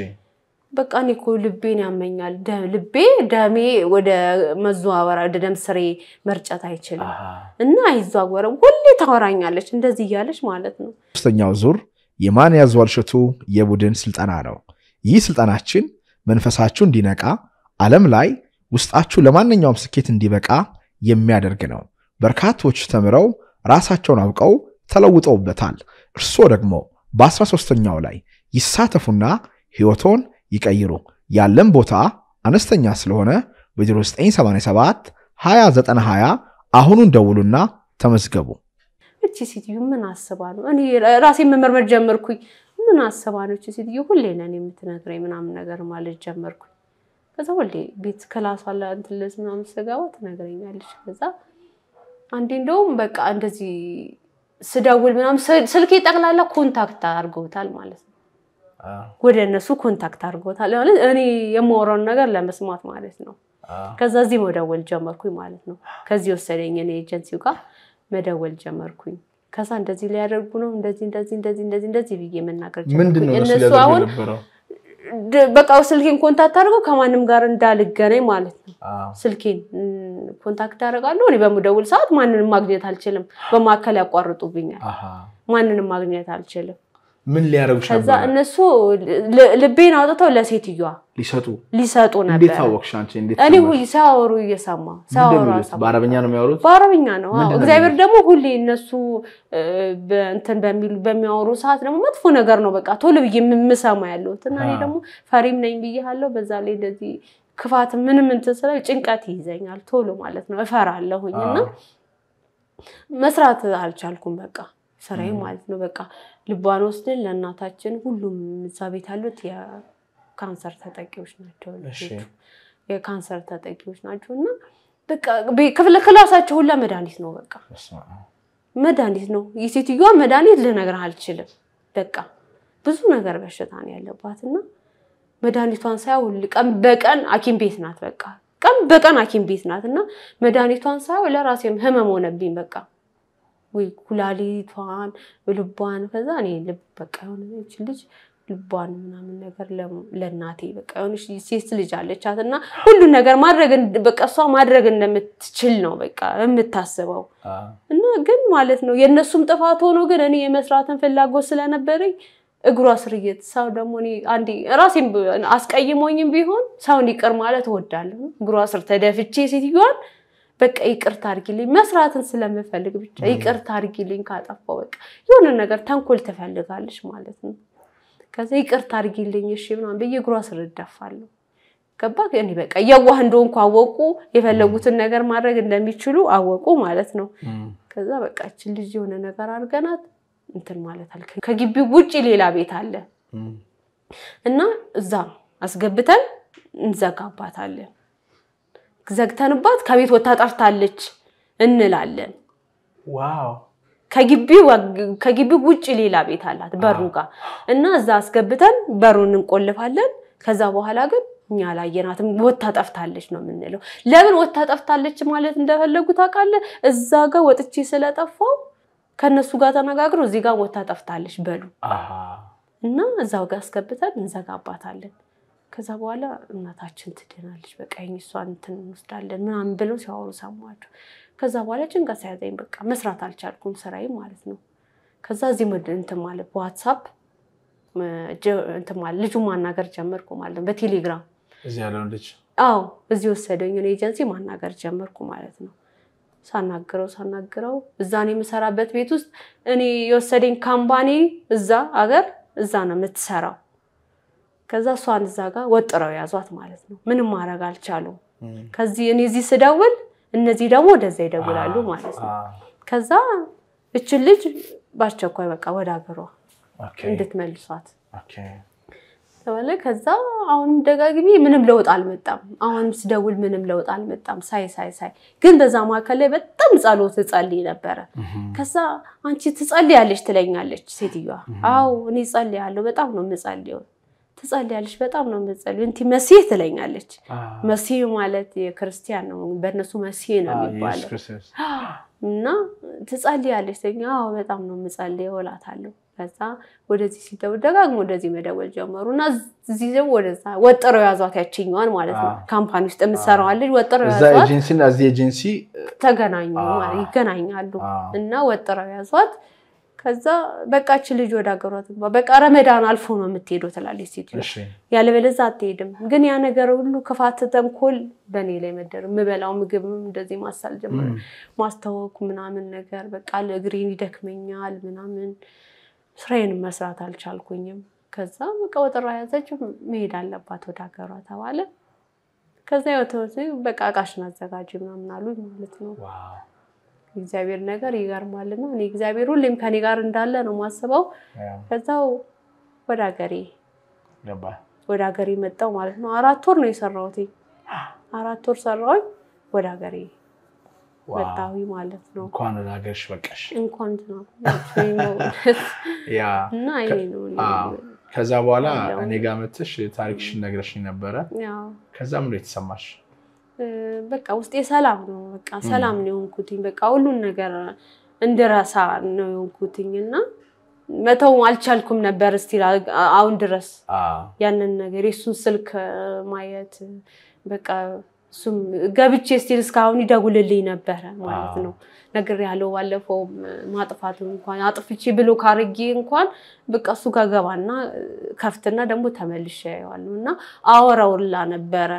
በቃ እኔ እኮ ልቤን ያመኛል፣ ልቤ ደሜ ወደ መዘዋወር ወደ ደም ስሬ መርጨት አይችልም እና አይዘዋወርም። ሁሌ ታወራኛለች እንደዚህ እያለች ማለት ነው። ሶስተኛው ዙር የማን ያዘዋል የቡድን ስልጠና ነው። ይህ ስልጠናችን መንፈሳችሁ እንዲነቃ ዓለም ላይ ውስጣችሁ ለማንኛውም ስኬት እንዲበቃ የሚያደርግ ነው። በርካቶች ተምረው ራሳቸውን አውቀው ተለውጠውበታል። እርስዎ ደግሞ በ13ኛው ላይ ይሳተፉና ሕይወቶን ይቀይሩ። ያለን ቦታ አነስተኛ ስለሆነ በ0987 2920 አሁኑን ደውሉና ተመዝገቡ። እቺ ሴትዮ ምን አስባ ነው? እኔ ራሴ መመርመር ጀመርኩኝ። ምን አስባ ነው እቺ ሴትዮ ሁሌ ነን የምትነግረኝ ምናምን ነገር ማለት ጀመርኩኝ። ከዛ ሁሌ ቤት አለ እንትን ልዝ ምናምን ስገባ ትነግረኛለች። ከዛ አንዴ እንደውም በቃ እንደዚህ ስደውል ምናምን ስልኬ ጠቅላላ ኮንታክት አድርገውታል ማለት ነው። ወደ እነሱ ኮንታክት አድርገውታል ማለት እኔ የማወራውን ነገር ለመስማት ማለት ነው። ከዛ እዚህ መደወል ጀመርኩኝ ማለት ነው። ከዚህ ወሰደኝ እኔ ኤጀንሲው ጋር መደወል ጀመርኩኝ። ከዛ እንደዚህ ሊያደርጉ ነው እንደዚህ እንደዚህ እንደዚህ እንደዚህ እንደዚህ ብዬ መናገር ጀመርኩኝ። እነሱ አሁን በቃው ስልኬን ኮንታክት አድርገው ከማንም ጋር እንዳልገናኝ ማለት ነው። ስልኬን ኮንታክት አደርጋለሁ። እኔ በምደውል ሰዓት ማንንም ማግኘት አልችልም። በማዕከል ያቋርጡብኛል። ማንንም ማግኘት አልችልም። ምን ሊያደርጉሽ ነበር? ከዛ እነሱ ልቤን አውጥተው ለሴትዮዋ ሊሰጡ ሊሰጡ ነበር። እንዴት ታወቅሽ አንቺ? እኔ ሲያወሩ እየሰማ ሲያወሩ በአረብኛ ነው የሚያወሩት። በአረብኛ ነው። እግዚአብሔር ደግሞ ሁሌ እነሱ እንትን በሚሉ በሚያወሩ ሰዓት ደግሞ መጥፎ ነገር ነው በቃ ቶሎ ብዬ የምሰማ ያለሁት እና እኔ ደግሞ ፈሪም ነኝ ብዬሃለሁ። በዛ ላይ እንደዚህ ክፋት ምንም እንትን ስለ ጭንቀት ይይዘኛል ቶሎ ማለት ነው እፈራለሁኝ እና መስራት አልቻልኩም። በቃ ስራዬ ማለት ነው በቃ ልቧን ወስደን ለእናታችን ሁሉም እዛ ቤት ያሉት የካንሰር ተጠቂዎች ናቸው። የካንሰር ተጠቂዎች ናቸው እና በቃ ክላሳቸው ሁላ መድኃኒት ነው። በቃ መድኃኒት ነው። የሴትዮዋ መድኃኒት ልነግርህ አልችልም። በቃ ብዙ ነገር በሽታ ነው ያለባት እና መድኃኒቷን ሳይሆን ቀን በቀን ሐኪም ቤት ናት። በቃ ቀን በቀን ሐኪም ቤት ናት እና መድኃኒቷን ሳይሆን ለራሴም ህመም ሆነብኝ በቃ ወይ ኩላሊቷን ልቧን፣ ከዛ እኔ ልብ በቃ የሆነች ልጅ ልቧን ምናምን ነገር ለእናቴ በቃ የሆነች ሴት ልጅ አለቻት እና ሁሉን ነገር ማድረግ በቃ እሷ ማድረግ እንደምትችል ነው በቃ የምታስበው። እና ግን ማለት ነው የእነሱም ጥፋት ሆኖ ግን እኔ የመስራትን ፍላጎት ስለነበረኝ እግሯ ስር ሰው ደግሞ አንዴ ራሴን አስቀይሞኝም ቢሆን ሰው እንዲቅር ማለት እወዳለሁ። እግሯ ስር ተደፍቼ ሴትዮዋን በቃ ይቅርታ አርጊልኝ መስራትን ስለምፈልግ ብቻ ይቅርታ አድርጊልኝ ካጠፋው በቃ የሆነ ነገር ተንኮል ትፈልጋለች ማለት ነው። ከዛ ይቅርታ አርጊልኝ እሺ ምናምን ብዬ እግሯ ስር እደፋለሁ። ገባ እኔ በቃ የዋህ እንደሆንኩ አወቁ፣ የፈለጉትን ነገር ማድረግ እንደሚችሉ አወቁ ማለት ነው። ከዛ በቃ እችን ልጅ የሆነ ነገር አድርገናት እንትን ማለት አለ። ከግቢ ውጭ ሌላ ቤት አለ እና እዛ አስገብተን እንዘጋባታለን። ዘግተንባት ከቤት ወታ ጠርታለች እንላለን። ዋው ከግቢው ውጭ ሌላ ቤት አላት በሩ ጋር እና እዛ አስገብተን በሩን እንቆልፋለን። ከዛ በኋላ ግን እኛ አላየናትም። ወታ ጠፍታለች ነው የምንለው። ለምን ወታ ጠፍታለች ማለት እንደፈለጉ ታውቃለህ? እዛ ጋር ወጥቼ ስለጠፋው ከእነሱ ጋር ተነጋግረው እዚህ ጋር ወታ ጠፍታለች በሉ እና እዛው ጋር አስገብተን እንዘጋባታለን። ከዛ በኋላ እናታችን ትድናለች፣ በቃ እሷ እንትን እንወስዳለን ምናምን ብለው ሲያወሩ ሰማቸው። ከዛ በኋላ ጭንቀት ሳያዘኝ በቃ መስራት አልቻልኩም፣ ስራዬ ማለት ነው። ከዛ እዚህ እንትን ማለት በዋትሳፕ እንትን ማለት ልጁን ማናገር ጀመርኩ ማለት ነው፣ በቴሌግራም እዚህ ያለው ልጅ። አዎ እዚህ ወሰደኝ ኤጀንሲ ማናገር ጀመርኩ ማለት ነው። ሳናግረው ሳናግረው እዛ ነው የምሰራበት ቤት ውስጥ እኔ የወሰደኝ ካምፓኒ እዛ አገር እዛ ነው የምትሰራው ከዛ እሷን እዛ ጋር ወጥረው ያዟት ማለት ነው። ምንም ማድረግ አልቻሉም። ከዚህ እኔ እዚህ ስደውል እነዚህ ደግሞ ወደዛ ይደውላሉ ማለት ነው። ከዛ እችን ልጅ በአስቸኳይ በቃ ወደ ሀገሯ እንድትመልሷት ተባለ። ከዛ አሁን ደጋግሜ ምንም ለውጥ አልመጣም። አሁንም ስደውል ምንም ለውጥ አልመጣም። ሳይ ሳይ ሳይ ግን በዛ መካከል ላይ በጣም ጸሎት እጸልይ ነበረ። ከዛ አንቺ ትጸልያለሽ ትለኛለች ሴትዮዋ። አዎ እኔ እጸልያለሁ፣ በጣም ነው የምጸልየው ትጸልያለች። በጣም ነው የምትጸልዩ። እንቲ መሲህ ትለኛለች። መሲህ ማለት የክርስቲያን ነው፣ በእነሱ መሲህ ነው የሚባለው እና ትጸልያለች። ተኛ በጣም ነው የምጸልየው እላታለሁ። ከዛ ወደዚህ ሲደው ደጋግሞ ወደዚህ መደወል ጀመሩ እና እዚህ ደግሞ ወደዛ ወጥረው ያዟት፣ ያችኛዋን ማለት ነው። ካምፓኒ ውስጥ የምትሰራዋለች ልጅ ወጥረው ያዟት። ተገናኙ ይገናኛሉ እና ወጥረው ያዟት ከዛ በቃች ልጅ ወደ ሀገሯ ትግባ፣ በቃ ረመዳን አልፎ ነው የምትሄደው ትላለች ሴት፣ ያለበለዚያ አትሄድም። ግን ያ ነገር ሁሉ ክፋት፣ ተንኮል በእኔ ላይ መደር፣ የምበላው ምግብ እንደዚህ ማሳል ጀመረ፣ ማስታወቅ ምናምን ነገር በቃ ለእግሬን ይደክመኛል ምናምን፣ ስራዬን መስራት አልቻልኩኝም። ከዛ በቃ ወጥራ ያዘች፣ መሄድ አለባት ወደ ሀገሯ ተባለ። ከዛ ወተወ በቃ እቃሽን አዘጋጅ ምናምን አሉኝ ማለት ነው። እግዚአብሔር ነገር ይገርማል ነው። እኔ እግዚአብሔር ሁሌም ከኔ ጋር እንዳለ ነው ማስበው። ከዛው ወደ ሀገሬ ወደ ሀገሬ መጣው ማለት ነው። አራት ወር ነው የሰራሁት። አራት ወር ሰራሁኝ፣ ወደ ሀገሬ መጣሁ ማለት ነው። እንኳን ወደ ሀገርሽ በቃሽ። እንኳን እና ይሄ ነው። ከዛ በኋላ እኔ ጋር መጥተሽ ታሪክሽን ነግረሽኝ ነበረ። ከዛ ምንድን ነው የተሰማሽ? በቃ ውስጤ ሰላም ነው። በቃ ሰላም ነው የሆንኩትኝ። በቃ ሁሉን ነገር እንድረሳ ነው የሆንኩትኝ እና መተው አልቻልኩም ነበር እስቲል አሁን ድረስ ያንን ነገር የእሱን ስልክ ማየት በቃ እሱም ገብቼ ስቲል እስካሁን ይደውልልኝ ነበረ ማለት ነው። ነገር ያለው ባለፈው ማጥፋት እንኳን አጥፍቼ ብሎ ካርጌ እንኳን በቃ እሱ ጋር ገባና ከፍትና ደግሞ ተመልሼ ያየዋለሁ እና አወራውላ ነበረ።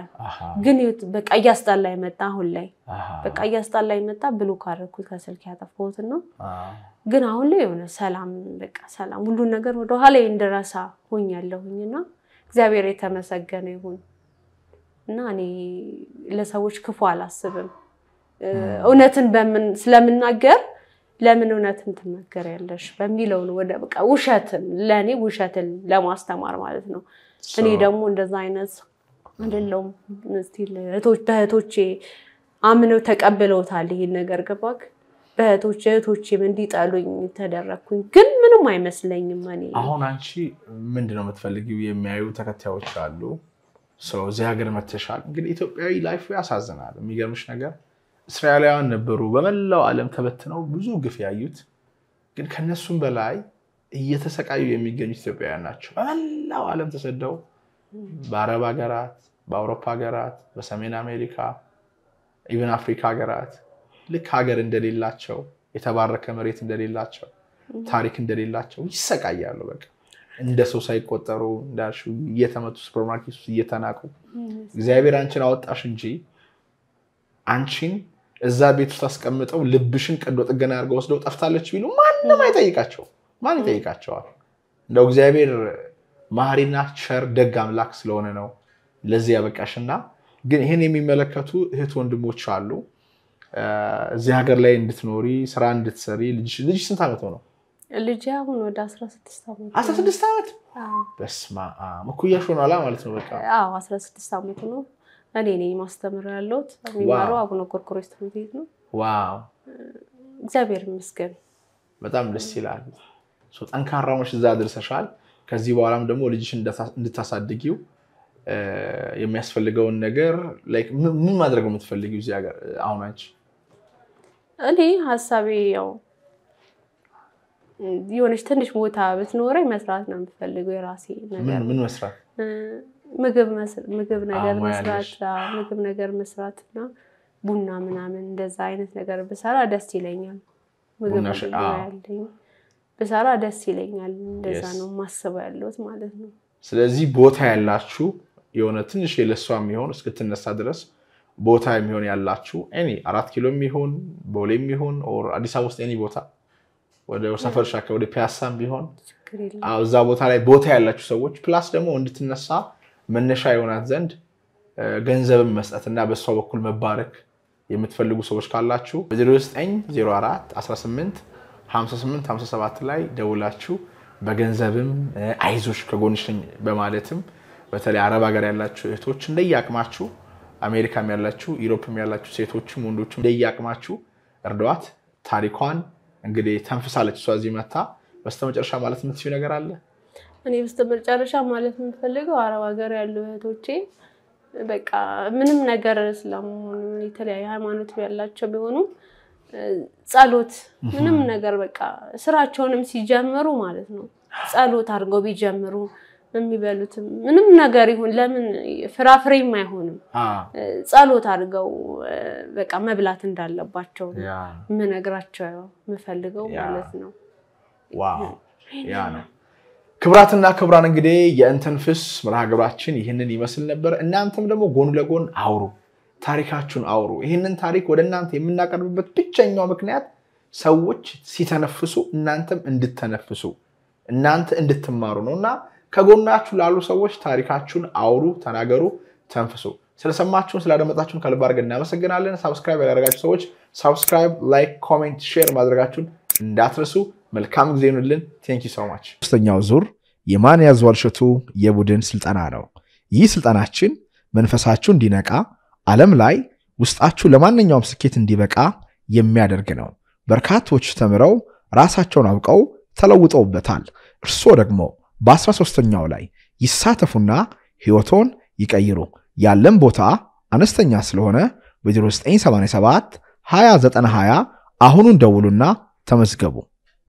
ግን በቃ እያስጠላ ይመጣ አሁን ላይ በቃ እያስጠላ ይመጣ ብሎ ካረግኩት ከስልክ ያጠፋሁት ነው። ግን አሁን ላይ የሆነ ሰላም በቃ ሰላም ሁሉን ነገር ወደኋላ እንድረሳ ሆኛለሁኝ እና እግዚአብሔር የተመሰገነ ይሁን። እና እኔ ለሰዎች ክፉ አላስብም። እውነትን በምን ስለምናገር ለምን እውነትን ትናገሪያለሽ በሚለው ነው። ወደ በቃ ውሸትን ለእኔ ውሸትን ለማስተማር ማለት ነው። እኔ ደግሞ እንደዛ አይነት አይደለሁም። ስቲል አምነው ተቀብለውታል ይሄን ነገር ገባክ? በእህቶች እህቶቼም እንዲጠሉኝ ተደረግኩኝ፣ ግን ምንም አይመስለኝም። እኔ አሁን አንቺ ምንድነው የምትፈልጊው? የሚያዩ ተከታዮች አሉ እዚህ ሀገር መተሻል። እንግዲህ ኢትዮጵያዊ ላይፍ ያሳዝናል። የሚገርምሽ ነገር እስራኤላውያን ነበሩ በመላው ዓለም ተበትነው ብዙ ግፍ ያዩት፣ ግን ከነሱም በላይ እየተሰቃዩ የሚገኙት ኢትዮጵያውያን ናቸው። በመላው ዓለም ተሰደው በአረብ ሀገራት፣ በአውሮፓ ሀገራት፣ በሰሜን አሜሪካ ኢቨን አፍሪካ ሀገራት ልክ ሀገር እንደሌላቸው የተባረከ መሬት እንደሌላቸው ታሪክ እንደሌላቸው ይሰቃያሉ በቃ እንደ ሰው ሳይቆጠሩ እንዳልሽው እየተመቱ ሱፐርማርኬት ውስጥ እየተናቁ mm-hmm. እግዚአብሔር አንቺን አወጣሽ እንጂ አንቺን እዛ ቤት ውስጥ አስቀምጠው ልብሽን ቀዶ ጥገና አድርገው ወስደው ጠፍታለች ቢሉ ማንም mm-hmm. አይጠይቃቸው። ማን mm-hmm. ይጠይቃቸዋል? እንደው እግዚአብሔር ማህሪና ቸር ደግ አምላክ ስለሆነ ነው ለዚህ ያበቃሽና ግን ይህን የሚመለከቱ እህት ወንድሞች አሉ እዚህ ሀገር ላይ እንድትኖሪ ስራ እንድትሰሪ ልጅ ስንት ዓመት ነው ልጅ አሁን ወደ አስራ ስድስት ዓመት አስራ ስድስት ዓመት በስመ አብ እኩያሽ ሆኗላ ማለት ነው። በቃ አስራ ስድስት ነው። እኔ ነኝ ማስተምር ያለሁት የሚማረው አቡነ ጎርጎርዮስ ትምህርት ቤት ነው። ዋው እግዚአብሔር ይመስገን። በጣም ደስ ይላል። ጠንካራ ሆነሽ እዛ አድርሰሻል። ከዚህ በኋላም ደግሞ ልጅሽ እንድታሳድጊው የሚያስፈልገውን ነገር ምን ማድረግ ነው የምትፈልጊው እዚህ ሀገር አሁን አንቺ? እኔ ሀሳቤ ያው የሆነች ትንሽ ቦታ ብትኖረኝ መስራት ነው የምፈልገው። የራሴ ነገር ምን መስራት ምግብ ነገር መስራት ምግብ ነገር መስራት እና ቡና ምናምን እንደዛ አይነት ነገር ብሰራ ደስ ይለኛል። ምግብ ያለኝ ብሰራ ደስ ይለኛል። እንደዛ ነው ማስበው ያለሁት ማለት ነው። ስለዚህ ቦታ ያላችሁ የሆነ ትንሽ የለሷ የሚሆን እስክትነሳ ድረስ ቦታ የሚሆን ያላችሁ ኤኒ አራት ኪሎ የሚሆን ቦሌ የሚሆን አዲስ አበባ ውስጥ ኤኒ ቦታ ወደ ሰፈርሽ አካባቢ ወደ ፒያሳም ቢሆን እዛ ቦታ ላይ ቦታ ያላችሁ ሰዎች ፕላስ ደግሞ እንድትነሳ መነሻ የሆናት ዘንድ ገንዘብን መስጠት እና በእሷ በኩል መባረክ የምትፈልጉ ሰዎች ካላችሁ በ0904 18 58 57 ላይ ደውላችሁ በገንዘብም አይዞሽ ከጎንሽ ነኝ በማለትም በተለይ አረብ ሀገር ያላችሁ እህቶች እንደየአቅማችሁ አሜሪካም ያላችሁ ዩሮፕም ያላችሁ ሴቶችም ወንዶችም እንደየአቅማችሁ እርዷት ታሪኳን እንግዲህ ተንፍሳለች እሷ እዚህ መታ። በስተመጨረሻ ማለት የምትችይው ነገር አለ? እኔ በስተመጨረሻ ማለት የምፈልገው አረብ ሀገር ያሉ እህቶቼ በቃ ምንም ነገር ስለመሆኑ የተለያዩ ሃይማኖት ያላቸው ቢሆኑ ጸሎት፣ ምንም ነገር በቃ ስራቸውንም ሲጀምሩ ማለት ነው ጸሎት አድርገው ቢጀምሩ የሚበሉትም ምንም ነገር ይሁን ለምን ፍራፍሬም አይሆንም፣ ጸሎት አድርገው በቃ መብላት እንዳለባቸው የምነግራቸው የምፈልገው ማለት ነው። ያ ነው። ክብራትና ክብራን እንግዲህ የእንትንፍስ መርሃ ግብራችን ይህንን ይመስል ነበር። እናንተም ደግሞ ጎን ለጎን አውሩ፣ ታሪካችሁን አውሩ። ይህንን ታሪክ ወደ እናንተ የምናቀርብበት ብቸኛው ምክንያት ሰዎች ሲተነፍሱ እናንተም እንድተነፍሱ እናንተ እንድትማሩ ነው እና ከጎናችሁ ላሉ ሰዎች ታሪካችሁን አውሩ፣ ተናገሩ፣ ተንፍሱ። ስለሰማችሁን ስላደመጣችሁን ከልብ አድርገን እናመሰግናለን። ሳብስክራይብ ያደረጋችሁ ሰዎች ሳብስክራይብ፣ ላይክ፣ ኮሜንት፣ ሼር ማድረጋችሁን እንዳትረሱ። መልካም ጊዜ ይሁንልን። ቴንክ ሶ ማች። ሶስተኛው ዙር የማን ያዝዋል እሸቱ የቡድን ስልጠና ነው። ይህ ስልጠናችን መንፈሳችሁ እንዲነቃ ዓለም ላይ ውስጣችሁ ለማንኛውም ስኬት እንዲበቃ የሚያደርግ ነው። በርካቶች ተምረው ራሳቸውን አውቀው ተለውጠውበታል። እርስዎ ደግሞ በ13ኛው ላይ ይሳተፉና ሕይወቶን ይቀይሩ። ያለን ቦታ አነስተኛ ስለሆነ በ0987 2920 አሁኑን ደውሉና ተመዝገቡ።